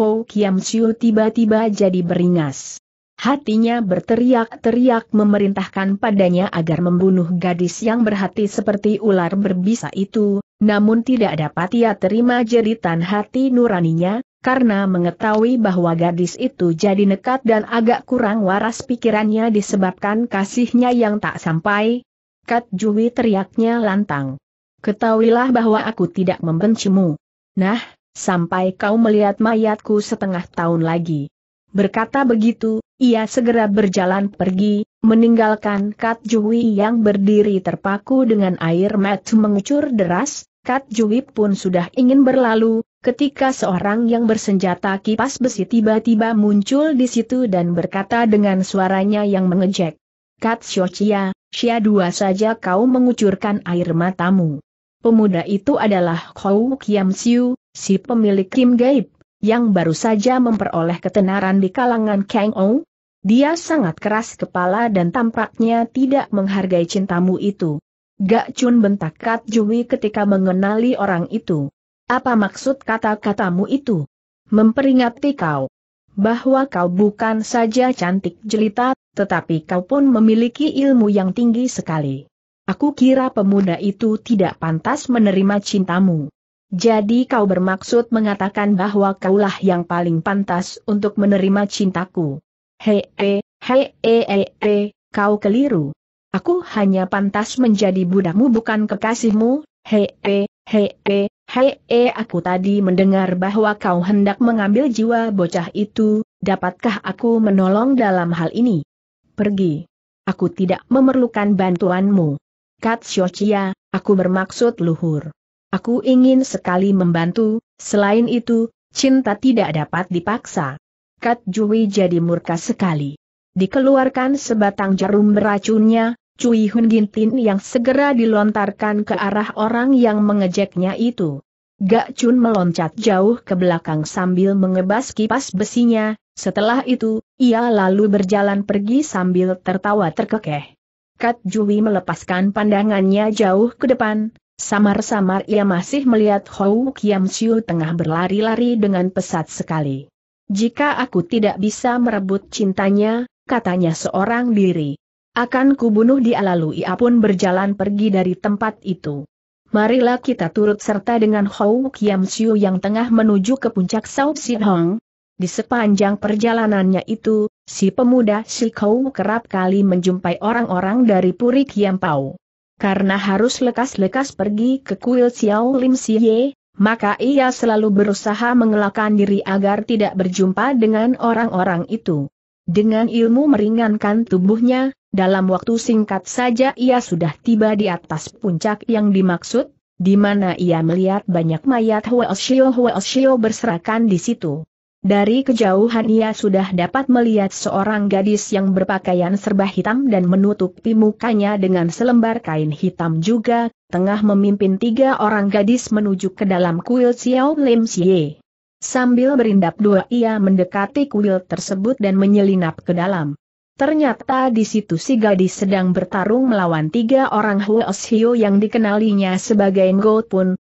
Ho Kiam Siu tiba-tiba jadi beringas. Hatinya berteriak-teriak memerintahkan padanya agar membunuh gadis yang berhati seperti ular berbisa itu, namun tidak dapat ia terima jeritan hati nuraninya, karena mengetahui bahwa gadis itu jadi nekat dan agak kurang waras pikirannya disebabkan kasihnya yang tak sampai, Kat Jui teriaknya lantang. Ketahuilah bahwa aku tidak membencimu. Nah, sampai kau melihat mayatku setengah tahun lagi. Berkata begitu, ia segera berjalan pergi, meninggalkan Kat Jui yang berdiri terpaku dengan air mata mengucur deras, Kat Jui pun sudah ingin berlalu, ketika seorang yang bersenjata kipas besi tiba-tiba muncul di situ dan berkata dengan suaranya yang mengejek. Kat Chia, Xia dua saja kau mengucurkan air matamu. Pemuda itu adalah Hou Kiam Siu, si pemilik Kim Gaib, yang baru saja memperoleh ketenaran di kalangan Kang Ou. Dia sangat keras kepala dan tampaknya tidak menghargai cintamu itu. Gak Chun bentak Kat Jui ketika mengenali orang itu. Apa maksud kata-katamu itu? Memperingati kau bahwa kau bukan saja cantik jelita, tetapi kau pun memiliki ilmu yang tinggi sekali. Aku kira pemuda itu tidak pantas menerima cintamu. Jadi kau bermaksud mengatakan bahwa kaulah yang paling pantas untuk menerima cintaku. Hei, hei, hei, hei, kau keliru. Aku hanya pantas menjadi budakmu bukan kekasihmu, hei, hei, Hei, hei, he, e, e, aku tadi mendengar bahwa kau hendak mengambil jiwa bocah itu, dapatkah aku menolong dalam hal ini? Pergi. Aku tidak memerlukan bantuanmu. Kat Xiochia, aku bermaksud luhur. Aku ingin sekali membantu, selain itu, cinta tidak dapat dipaksa. Kat Jui jadi murka sekali. Dikeluarkan sebatang jarum beracunnya, Cui Hun Gintin yang segera dilontarkan ke arah orang yang mengejeknya itu. Gak Chun meloncat jauh ke belakang sambil mengebas kipas besinya, setelah itu, ia lalu berjalan pergi sambil tertawa terkekeh. Kat Jui melepaskan pandangannya jauh ke depan, samar-samar ia masih melihat Hou Kiam Siu tengah berlari-lari dengan pesat sekali. Jika aku tidak bisa merebut cintanya, katanya seorang diri akan kubunuh dia lalu ia pun berjalan pergi dari tempat itu. Marilah kita turut serta dengan Hou Kiam Siu yang tengah menuju ke puncak Sao Si Hong. Di sepanjang perjalanannya itu, si pemuda Si Kou kerap kali menjumpai orang-orang dari Puri Kiam Pau. Karena harus lekas-lekas pergi ke kuil Xiao Lim Siye, maka ia selalu berusaha mengelakkan diri agar tidak berjumpa dengan orang-orang itu. Dengan ilmu meringankan tubuhnya, dalam waktu singkat saja ia sudah tiba di atas puncak yang dimaksud, di mana ia melihat banyak mayat huo Oshio berserakan di situ. Dari kejauhan ia sudah dapat melihat seorang gadis yang berpakaian serba hitam dan menutupi mukanya dengan selembar kain hitam juga, tengah memimpin tiga orang gadis menuju ke dalam kuil Xiao Lim Xie. Sambil berindap dua ia mendekati kuil tersebut dan menyelinap ke dalam. Ternyata di situ si gadis sedang bertarung melawan tiga orang Huo Hio yang dikenalinya sebagai Ngo Pun,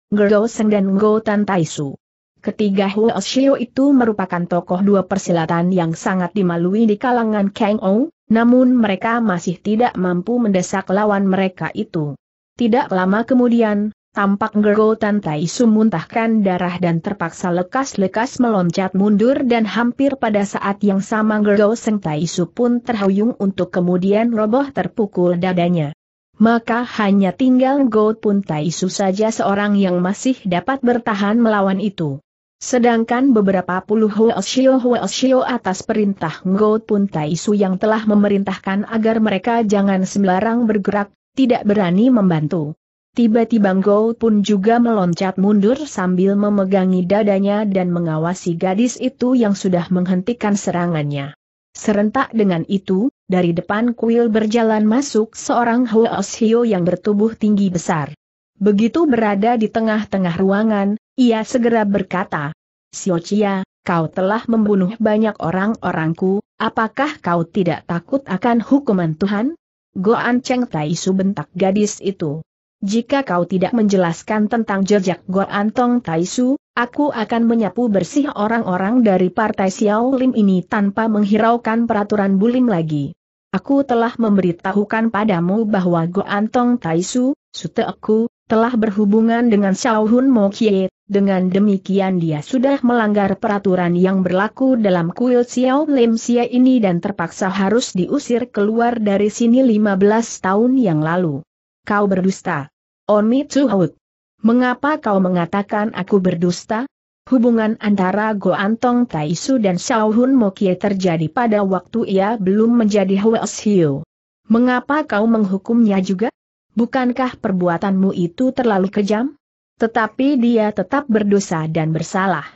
Seng dan Ngo Tan Taisu. Ketiga Huo Hio itu merupakan tokoh dua persilatan yang sangat dimalui di kalangan Kang Ou, namun mereka masih tidak mampu mendesak lawan mereka itu. Tidak lama kemudian, Tampak Gero Taisu muntahkan darah dan terpaksa lekas-lekas meloncat mundur dan hampir pada saat yang sama Gero Sengtai Isu pun terhuyung untuk kemudian roboh terpukul dadanya. Maka hanya tinggal ngergo Pun Taisu saja seorang yang masih dapat bertahan melawan itu. Sedangkan beberapa puluh Huoshio-Huoshio atas perintah Go Pun Taisu yang telah memerintahkan agar mereka jangan sembarang bergerak, tidak berani membantu. Tiba-tiba Gou pun juga meloncat mundur sambil memegangi dadanya dan mengawasi gadis itu yang sudah menghentikan serangannya. Serentak dengan itu, dari depan kuil berjalan masuk seorang Huos Hio yang bertubuh tinggi besar. Begitu berada di tengah-tengah ruangan, ia segera berkata, Siocia, kau telah membunuh banyak orang-orangku, apakah kau tidak takut akan hukuman Tuhan? Goan Cheng Su bentak gadis itu jika kau tidak menjelaskan tentang jejak Gua Antong Taisu, aku akan menyapu bersih orang-orang dari partai Xiao Lim ini tanpa menghiraukan peraturan bulim lagi. Aku telah memberitahukan padamu bahwa Gua Antong Taisu, suteku, telah berhubungan dengan Xiao Hun Mo Kie, dengan demikian dia sudah melanggar peraturan yang berlaku dalam kuil Xiao Lim Xia ini dan terpaksa harus diusir keluar dari sini 15 tahun yang lalu. Kau berdusta. Oni Chuhut. Mengapa kau mengatakan aku berdusta? Hubungan antara Goantong Taisu dan Shao Hun Mokie terjadi pada waktu ia belum menjadi Huels Hiu. Mengapa kau menghukumnya juga? Bukankah perbuatanmu itu terlalu kejam? Tetapi dia tetap berdosa dan bersalah.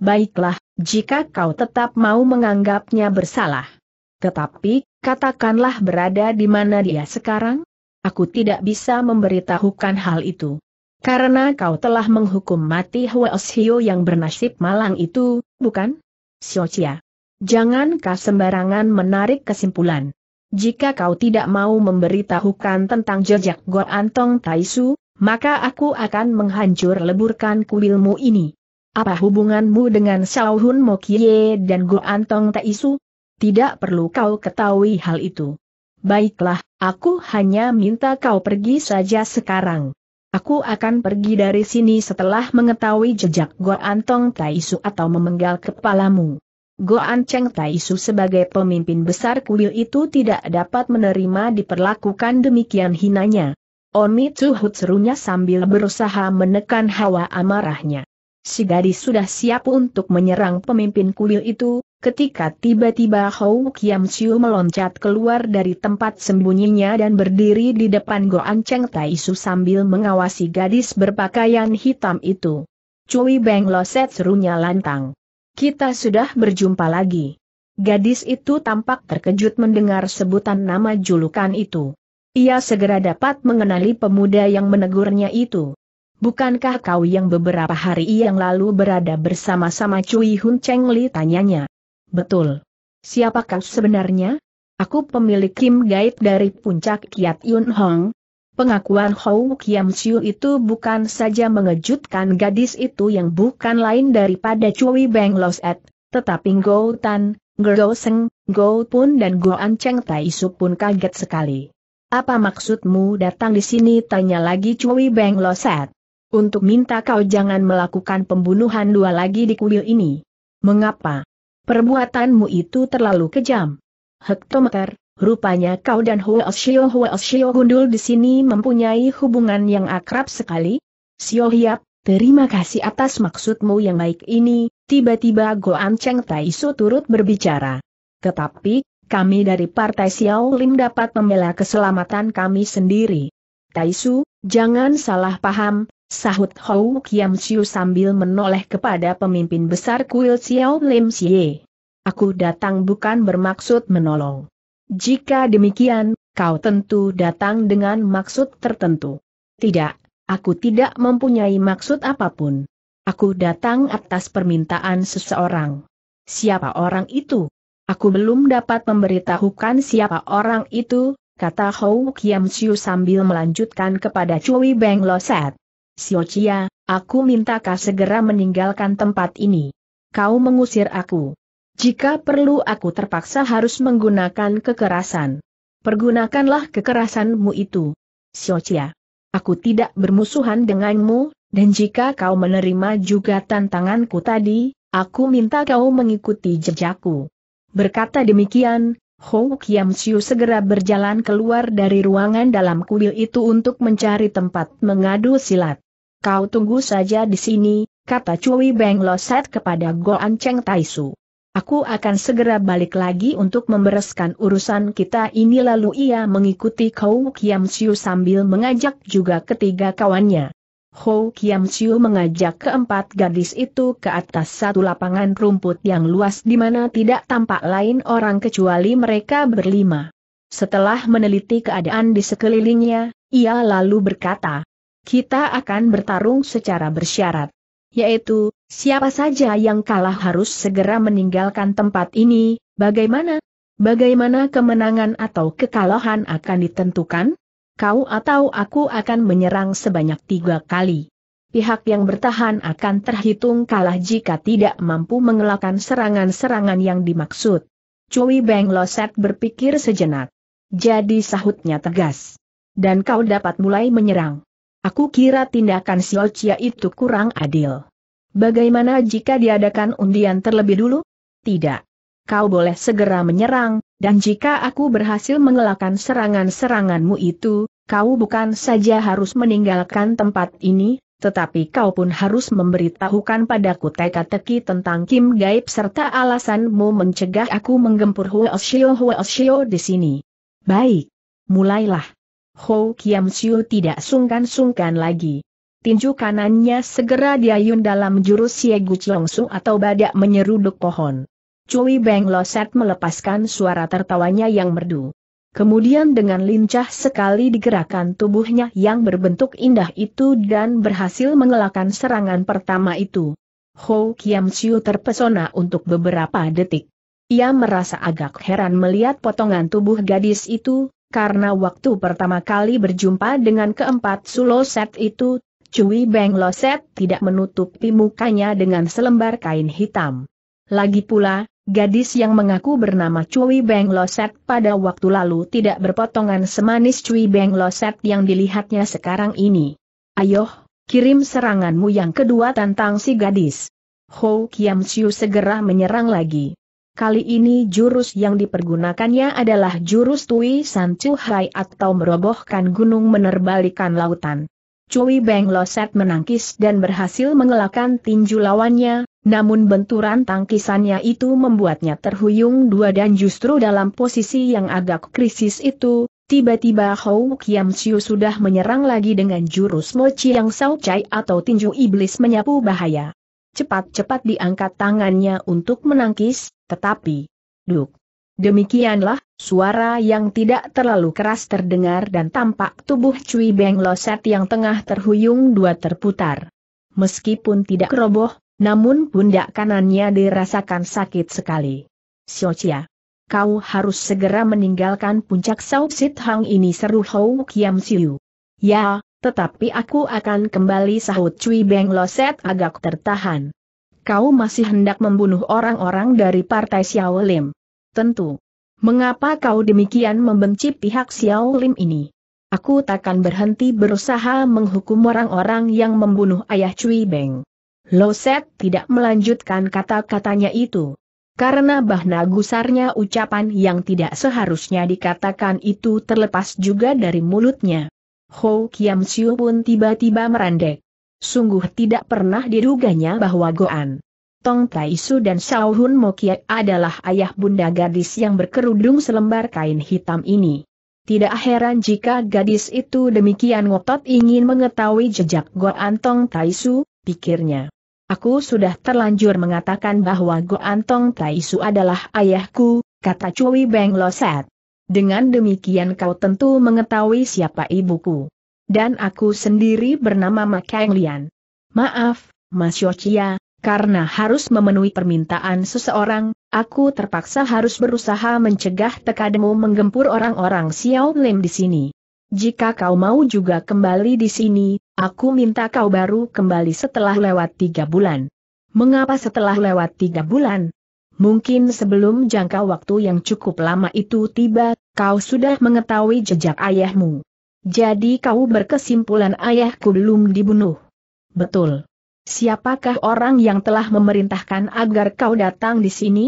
Baiklah, jika kau tetap mau menganggapnya bersalah. Tetapi, katakanlah berada di mana dia sekarang? aku tidak bisa memberitahukan hal itu. Karena kau telah menghukum mati Huos Hio yang bernasib malang itu, bukan? Xiochia. Jangan kau sembarangan menarik kesimpulan. Jika kau tidak mau memberitahukan tentang jejak Go Antong Taisu, maka aku akan menghancur leburkan kuilmu ini. Apa hubunganmu dengan Xiao Hun Mokye dan Go Antong Taisu? Tidak perlu kau ketahui hal itu. Baiklah, aku hanya minta kau pergi saja sekarang. Aku akan pergi dari sini setelah mengetahui jejak Goa Antong Taisu atau memenggal kepalamu. Goa Cheng Taisu sebagai pemimpin besar kuil itu tidak dapat menerima diperlakukan demikian hinanya. Oni Tsuhut serunya sambil berusaha menekan hawa amarahnya. Si gadis sudah siap untuk menyerang pemimpin kuil itu, Ketika tiba-tiba Hou Kiam Siu meloncat keluar dari tempat sembunyinya dan berdiri di depan Goan Cheng Tai Su sambil mengawasi gadis berpakaian hitam itu. Cui Beng Loset serunya lantang. Kita sudah berjumpa lagi. Gadis itu tampak terkejut mendengar sebutan nama julukan itu. Ia segera dapat mengenali pemuda yang menegurnya itu. Bukankah kau yang beberapa hari yang lalu berada bersama-sama Cui Hun Cheng Li tanyanya? Betul. Siapakah sebenarnya? Aku pemilik Kim Gait dari puncak Kiat Yun Hong. Pengakuan Hou Kiam Siu itu bukan saja mengejutkan gadis itu yang bukan lain daripada Cui Beng Los Et, tetapi Go Tan, Go Seng, Go Pun dan Go An Cheng Tai Su pun kaget sekali. Apa maksudmu datang di sini? Tanya lagi Cui Beng Loset. Untuk minta kau jangan melakukan pembunuhan dua lagi di kuil ini. Mengapa? Perbuatanmu itu terlalu kejam. Hektometer, rupanya kau dan Huo Huoshio Gundul di sini mempunyai hubungan yang akrab sekali? Xiao Hiap, terima kasih atas maksudmu yang baik ini, tiba-tiba Goan Cheng Taisu turut berbicara. Tetapi, kami dari Partai Xiao Lim dapat membela keselamatan kami sendiri. Taisu, jangan salah paham, Sahut Hou Kiam Siu sambil menoleh kepada pemimpin besar kuil Xiao Lim Xie. Aku datang bukan bermaksud menolong. Jika demikian, kau tentu datang dengan maksud tertentu. Tidak, aku tidak mempunyai maksud apapun. Aku datang atas permintaan seseorang. Siapa orang itu? Aku belum dapat memberitahukan siapa orang itu, kata Hou Kiam Siu sambil melanjutkan kepada Cui Beng Loset. Siochia, aku minta kau segera meninggalkan tempat ini. Kau mengusir aku. Jika perlu aku terpaksa harus menggunakan kekerasan. Pergunakanlah kekerasanmu itu. Siochia. Aku tidak bermusuhan denganmu, dan jika kau menerima juga tantanganku tadi, aku minta kau mengikuti jejakku. Berkata demikian, Hou Kiam Siu segera berjalan keluar dari ruangan dalam kuil itu untuk mencari tempat mengadu silat. Kau tunggu saja di sini, kata Cui Beng Loset kepada Goan Cheng Taisu. Aku akan segera balik lagi untuk membereskan urusan kita ini lalu ia mengikuti Kou Kiam Siu sambil mengajak juga ketiga kawannya. Kou Kiam Siu mengajak keempat gadis itu ke atas satu lapangan rumput yang luas di mana tidak tampak lain orang kecuali mereka berlima. Setelah meneliti keadaan di sekelilingnya, ia lalu berkata, kita akan bertarung secara bersyarat. Yaitu, siapa saja yang kalah harus segera meninggalkan tempat ini, bagaimana? Bagaimana kemenangan atau kekalahan akan ditentukan? Kau atau aku akan menyerang sebanyak tiga kali pihak yang bertahan akan terhitung kalah jika tidak mampu mengelakkan serangan-serangan yang dimaksud. Cui Beng Loset berpikir sejenak. Jadi sahutnya tegas. Dan kau dapat mulai menyerang. Aku kira tindakan si Ocia itu kurang adil. Bagaimana jika diadakan undian terlebih dulu? Tidak. Kau boleh segera menyerang, dan jika aku berhasil mengelakkan serangan-seranganmu itu, kau bukan saja harus meninggalkan tempat ini, tetapi kau pun harus memberitahukan padaku teka-teki tentang Kim Gaib serta alasanmu mencegah aku menggempur Huo Huoshio di sini. Baik, mulailah. Ho Kiam Siu tidak sungkan-sungkan lagi. Tinju kanannya segera diayun dalam jurus Siegu Clongsu atau badak menyeruduk pohon. Cui Beng Loset melepaskan suara tertawanya yang merdu. Kemudian dengan lincah sekali digerakkan tubuhnya yang berbentuk indah itu dan berhasil mengelakkan serangan pertama itu. Ho Kiam Siu terpesona untuk beberapa detik. Ia merasa agak heran melihat potongan tubuh gadis itu, karena waktu pertama kali berjumpa dengan keempat Suloset itu, Cui Beng Loset tidak menutupi mukanya dengan selembar kain hitam. Lagi pula, gadis yang mengaku bernama Cui Beng Loset pada waktu lalu tidak berpotongan semanis Cui Beng Loset yang dilihatnya sekarang ini. Ayoh, kirim seranganmu yang kedua tentang si gadis. Ho Kiam Siu segera menyerang lagi. Kali ini jurus yang dipergunakannya adalah jurus Tui San Chu Hai atau merobohkan gunung menerbalikan lautan. Cui Beng Loset menangkis dan berhasil mengelakkan tinju lawannya, namun benturan tangkisannya itu membuatnya terhuyung dua dan justru dalam posisi yang agak krisis itu, tiba-tiba Hou Kiam Siu sudah menyerang lagi dengan jurus Mo Chiang Sao Chai atau tinju iblis menyapu bahaya. Cepat-cepat diangkat tangannya untuk menangkis, tetapi, duk. Demikianlah, suara yang tidak terlalu keras terdengar dan tampak tubuh Cui Beng Loset yang tengah terhuyung dua terputar. Meskipun tidak roboh, namun pundak kanannya dirasakan sakit sekali. Siocia. Kau harus segera meninggalkan puncak sausit Sit Hang ini seru Hou Kiam Siu. Ya, tetapi aku akan kembali sahut Cui Beng Loset agak tertahan kau masih hendak membunuh orang-orang dari partai Xiao Lim. Tentu. Mengapa kau demikian membenci pihak Xiao Lim ini? Aku takkan berhenti berusaha menghukum orang-orang yang membunuh ayah Cui Beng. Set tidak melanjutkan kata-katanya itu. Karena bahna gusarnya ucapan yang tidak seharusnya dikatakan itu terlepas juga dari mulutnya. Ho Kiam Siu pun tiba-tiba merandek. Sungguh tidak pernah diduganya bahwa Goan. Tong Taisu dan Shao Hun Mokiek adalah ayah bunda gadis yang berkerudung selembar kain hitam ini. Tidak heran jika gadis itu demikian ngotot ingin mengetahui jejak Goan Tong Taisu, pikirnya. Aku sudah terlanjur mengatakan bahwa Goan Tong Taisu adalah ayahku, kata Cui Beng Loset. Dengan demikian kau tentu mengetahui siapa ibuku dan aku sendiri bernama Ma Lian. Maaf, Mas Yochia, karena harus memenuhi permintaan seseorang, aku terpaksa harus berusaha mencegah tekademu menggempur orang-orang Xiao Lim di sini. Jika kau mau juga kembali di sini, aku minta kau baru kembali setelah lewat tiga bulan. Mengapa setelah lewat tiga bulan? Mungkin sebelum jangka waktu yang cukup lama itu tiba, kau sudah mengetahui jejak ayahmu. Jadi kau berkesimpulan ayahku belum dibunuh. Betul. Siapakah orang yang telah memerintahkan agar kau datang di sini?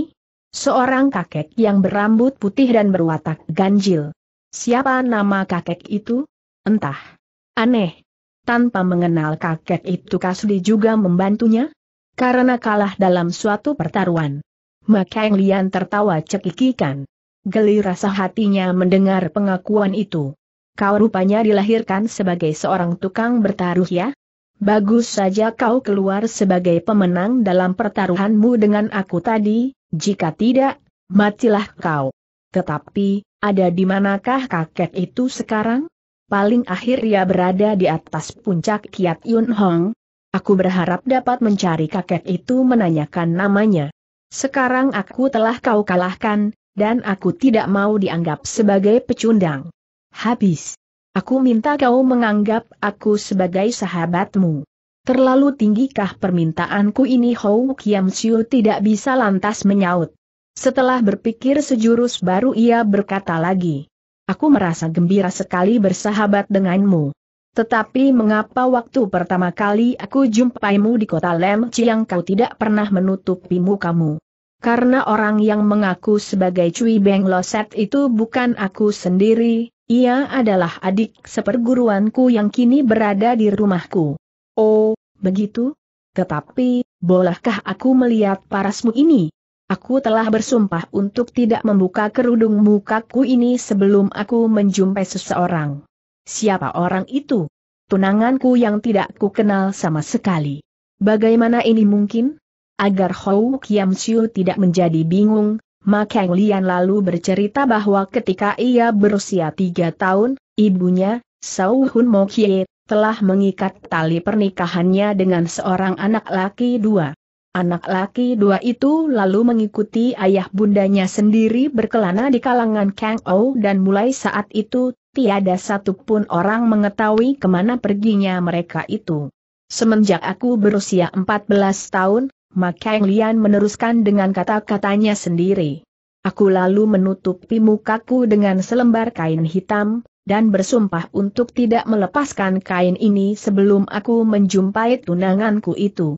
Seorang kakek yang berambut putih dan berwatak ganjil. Siapa nama kakek itu? Entah. Aneh. Tanpa mengenal kakek itu Kasudi juga membantunya? Karena kalah dalam suatu pertaruhan. Maka Yang Lian tertawa cekikikan. Geli rasa hatinya mendengar pengakuan itu. Kau rupanya dilahirkan sebagai seorang tukang bertaruh ya? Bagus saja kau keluar sebagai pemenang dalam pertaruhanmu dengan aku tadi, jika tidak, matilah kau. Tetapi, ada di manakah kakek itu sekarang? Paling akhir ia berada di atas puncak Kiat Yun Hong. Aku berharap dapat mencari kakek itu menanyakan namanya. Sekarang aku telah kau kalahkan, dan aku tidak mau dianggap sebagai pecundang. Habis. Aku minta kau menganggap aku sebagai sahabatmu. Terlalu tinggikah permintaanku ini Hou Kiam Siu tidak bisa lantas menyaut. Setelah berpikir sejurus baru ia berkata lagi. Aku merasa gembira sekali bersahabat denganmu. Tetapi mengapa waktu pertama kali aku jumpaimu di kota Lem Chiang kau tidak pernah menutupimu kamu? Karena orang yang mengaku sebagai Cui Beng Loset itu bukan aku sendiri, ia adalah adik seperguruanku yang kini berada di rumahku. Oh, begitu? Tetapi, bolehkah aku melihat parasmu ini? Aku telah bersumpah untuk tidak membuka kerudung mukaku ini sebelum aku menjumpai seseorang. Siapa orang itu? Tunanganku yang tidak kukenal sama sekali. Bagaimana ini mungkin? Agar Hou Kiam Siu tidak menjadi bingung, Mak Kang Lian lalu bercerita bahwa ketika ia berusia tiga tahun, ibunya, Sau Hun Mo Kie, telah mengikat tali pernikahannya dengan seorang anak laki dua. Anak laki dua itu lalu mengikuti ayah bundanya sendiri berkelana di kalangan Kang Ou dan mulai saat itu, tiada satupun orang mengetahui kemana perginya mereka itu. Semenjak aku berusia 14 tahun, maka Eng Lian meneruskan dengan kata-katanya sendiri. Aku lalu menutupi mukaku dengan selembar kain hitam, dan bersumpah untuk tidak melepaskan kain ini sebelum aku menjumpai tunanganku itu.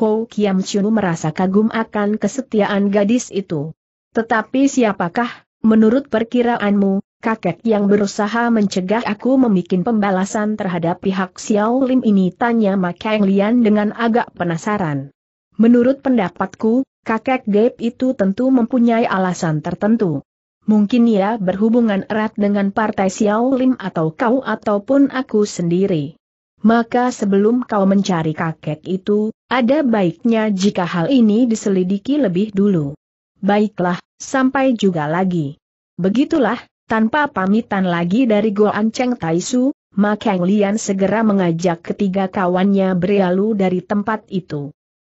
Ho Kiam Chunu merasa kagum akan kesetiaan gadis itu. Tetapi siapakah, menurut perkiraanmu, kakek yang berusaha mencegah aku memikin pembalasan terhadap pihak Xiao Lim ini? Tanya Makeng Lian dengan agak penasaran. Menurut pendapatku, kakek Gabe itu tentu mempunyai alasan tertentu. Mungkin ia berhubungan erat dengan partai Xiao Lim atau kau ataupun aku sendiri. Maka sebelum kau mencari kakek itu, ada baiknya jika hal ini diselidiki lebih dulu. Baiklah, sampai juga lagi. Begitulah, tanpa pamitan lagi dari Goan Cheng Taisu, Yang Lian segera mengajak ketiga kawannya berlalu dari tempat itu.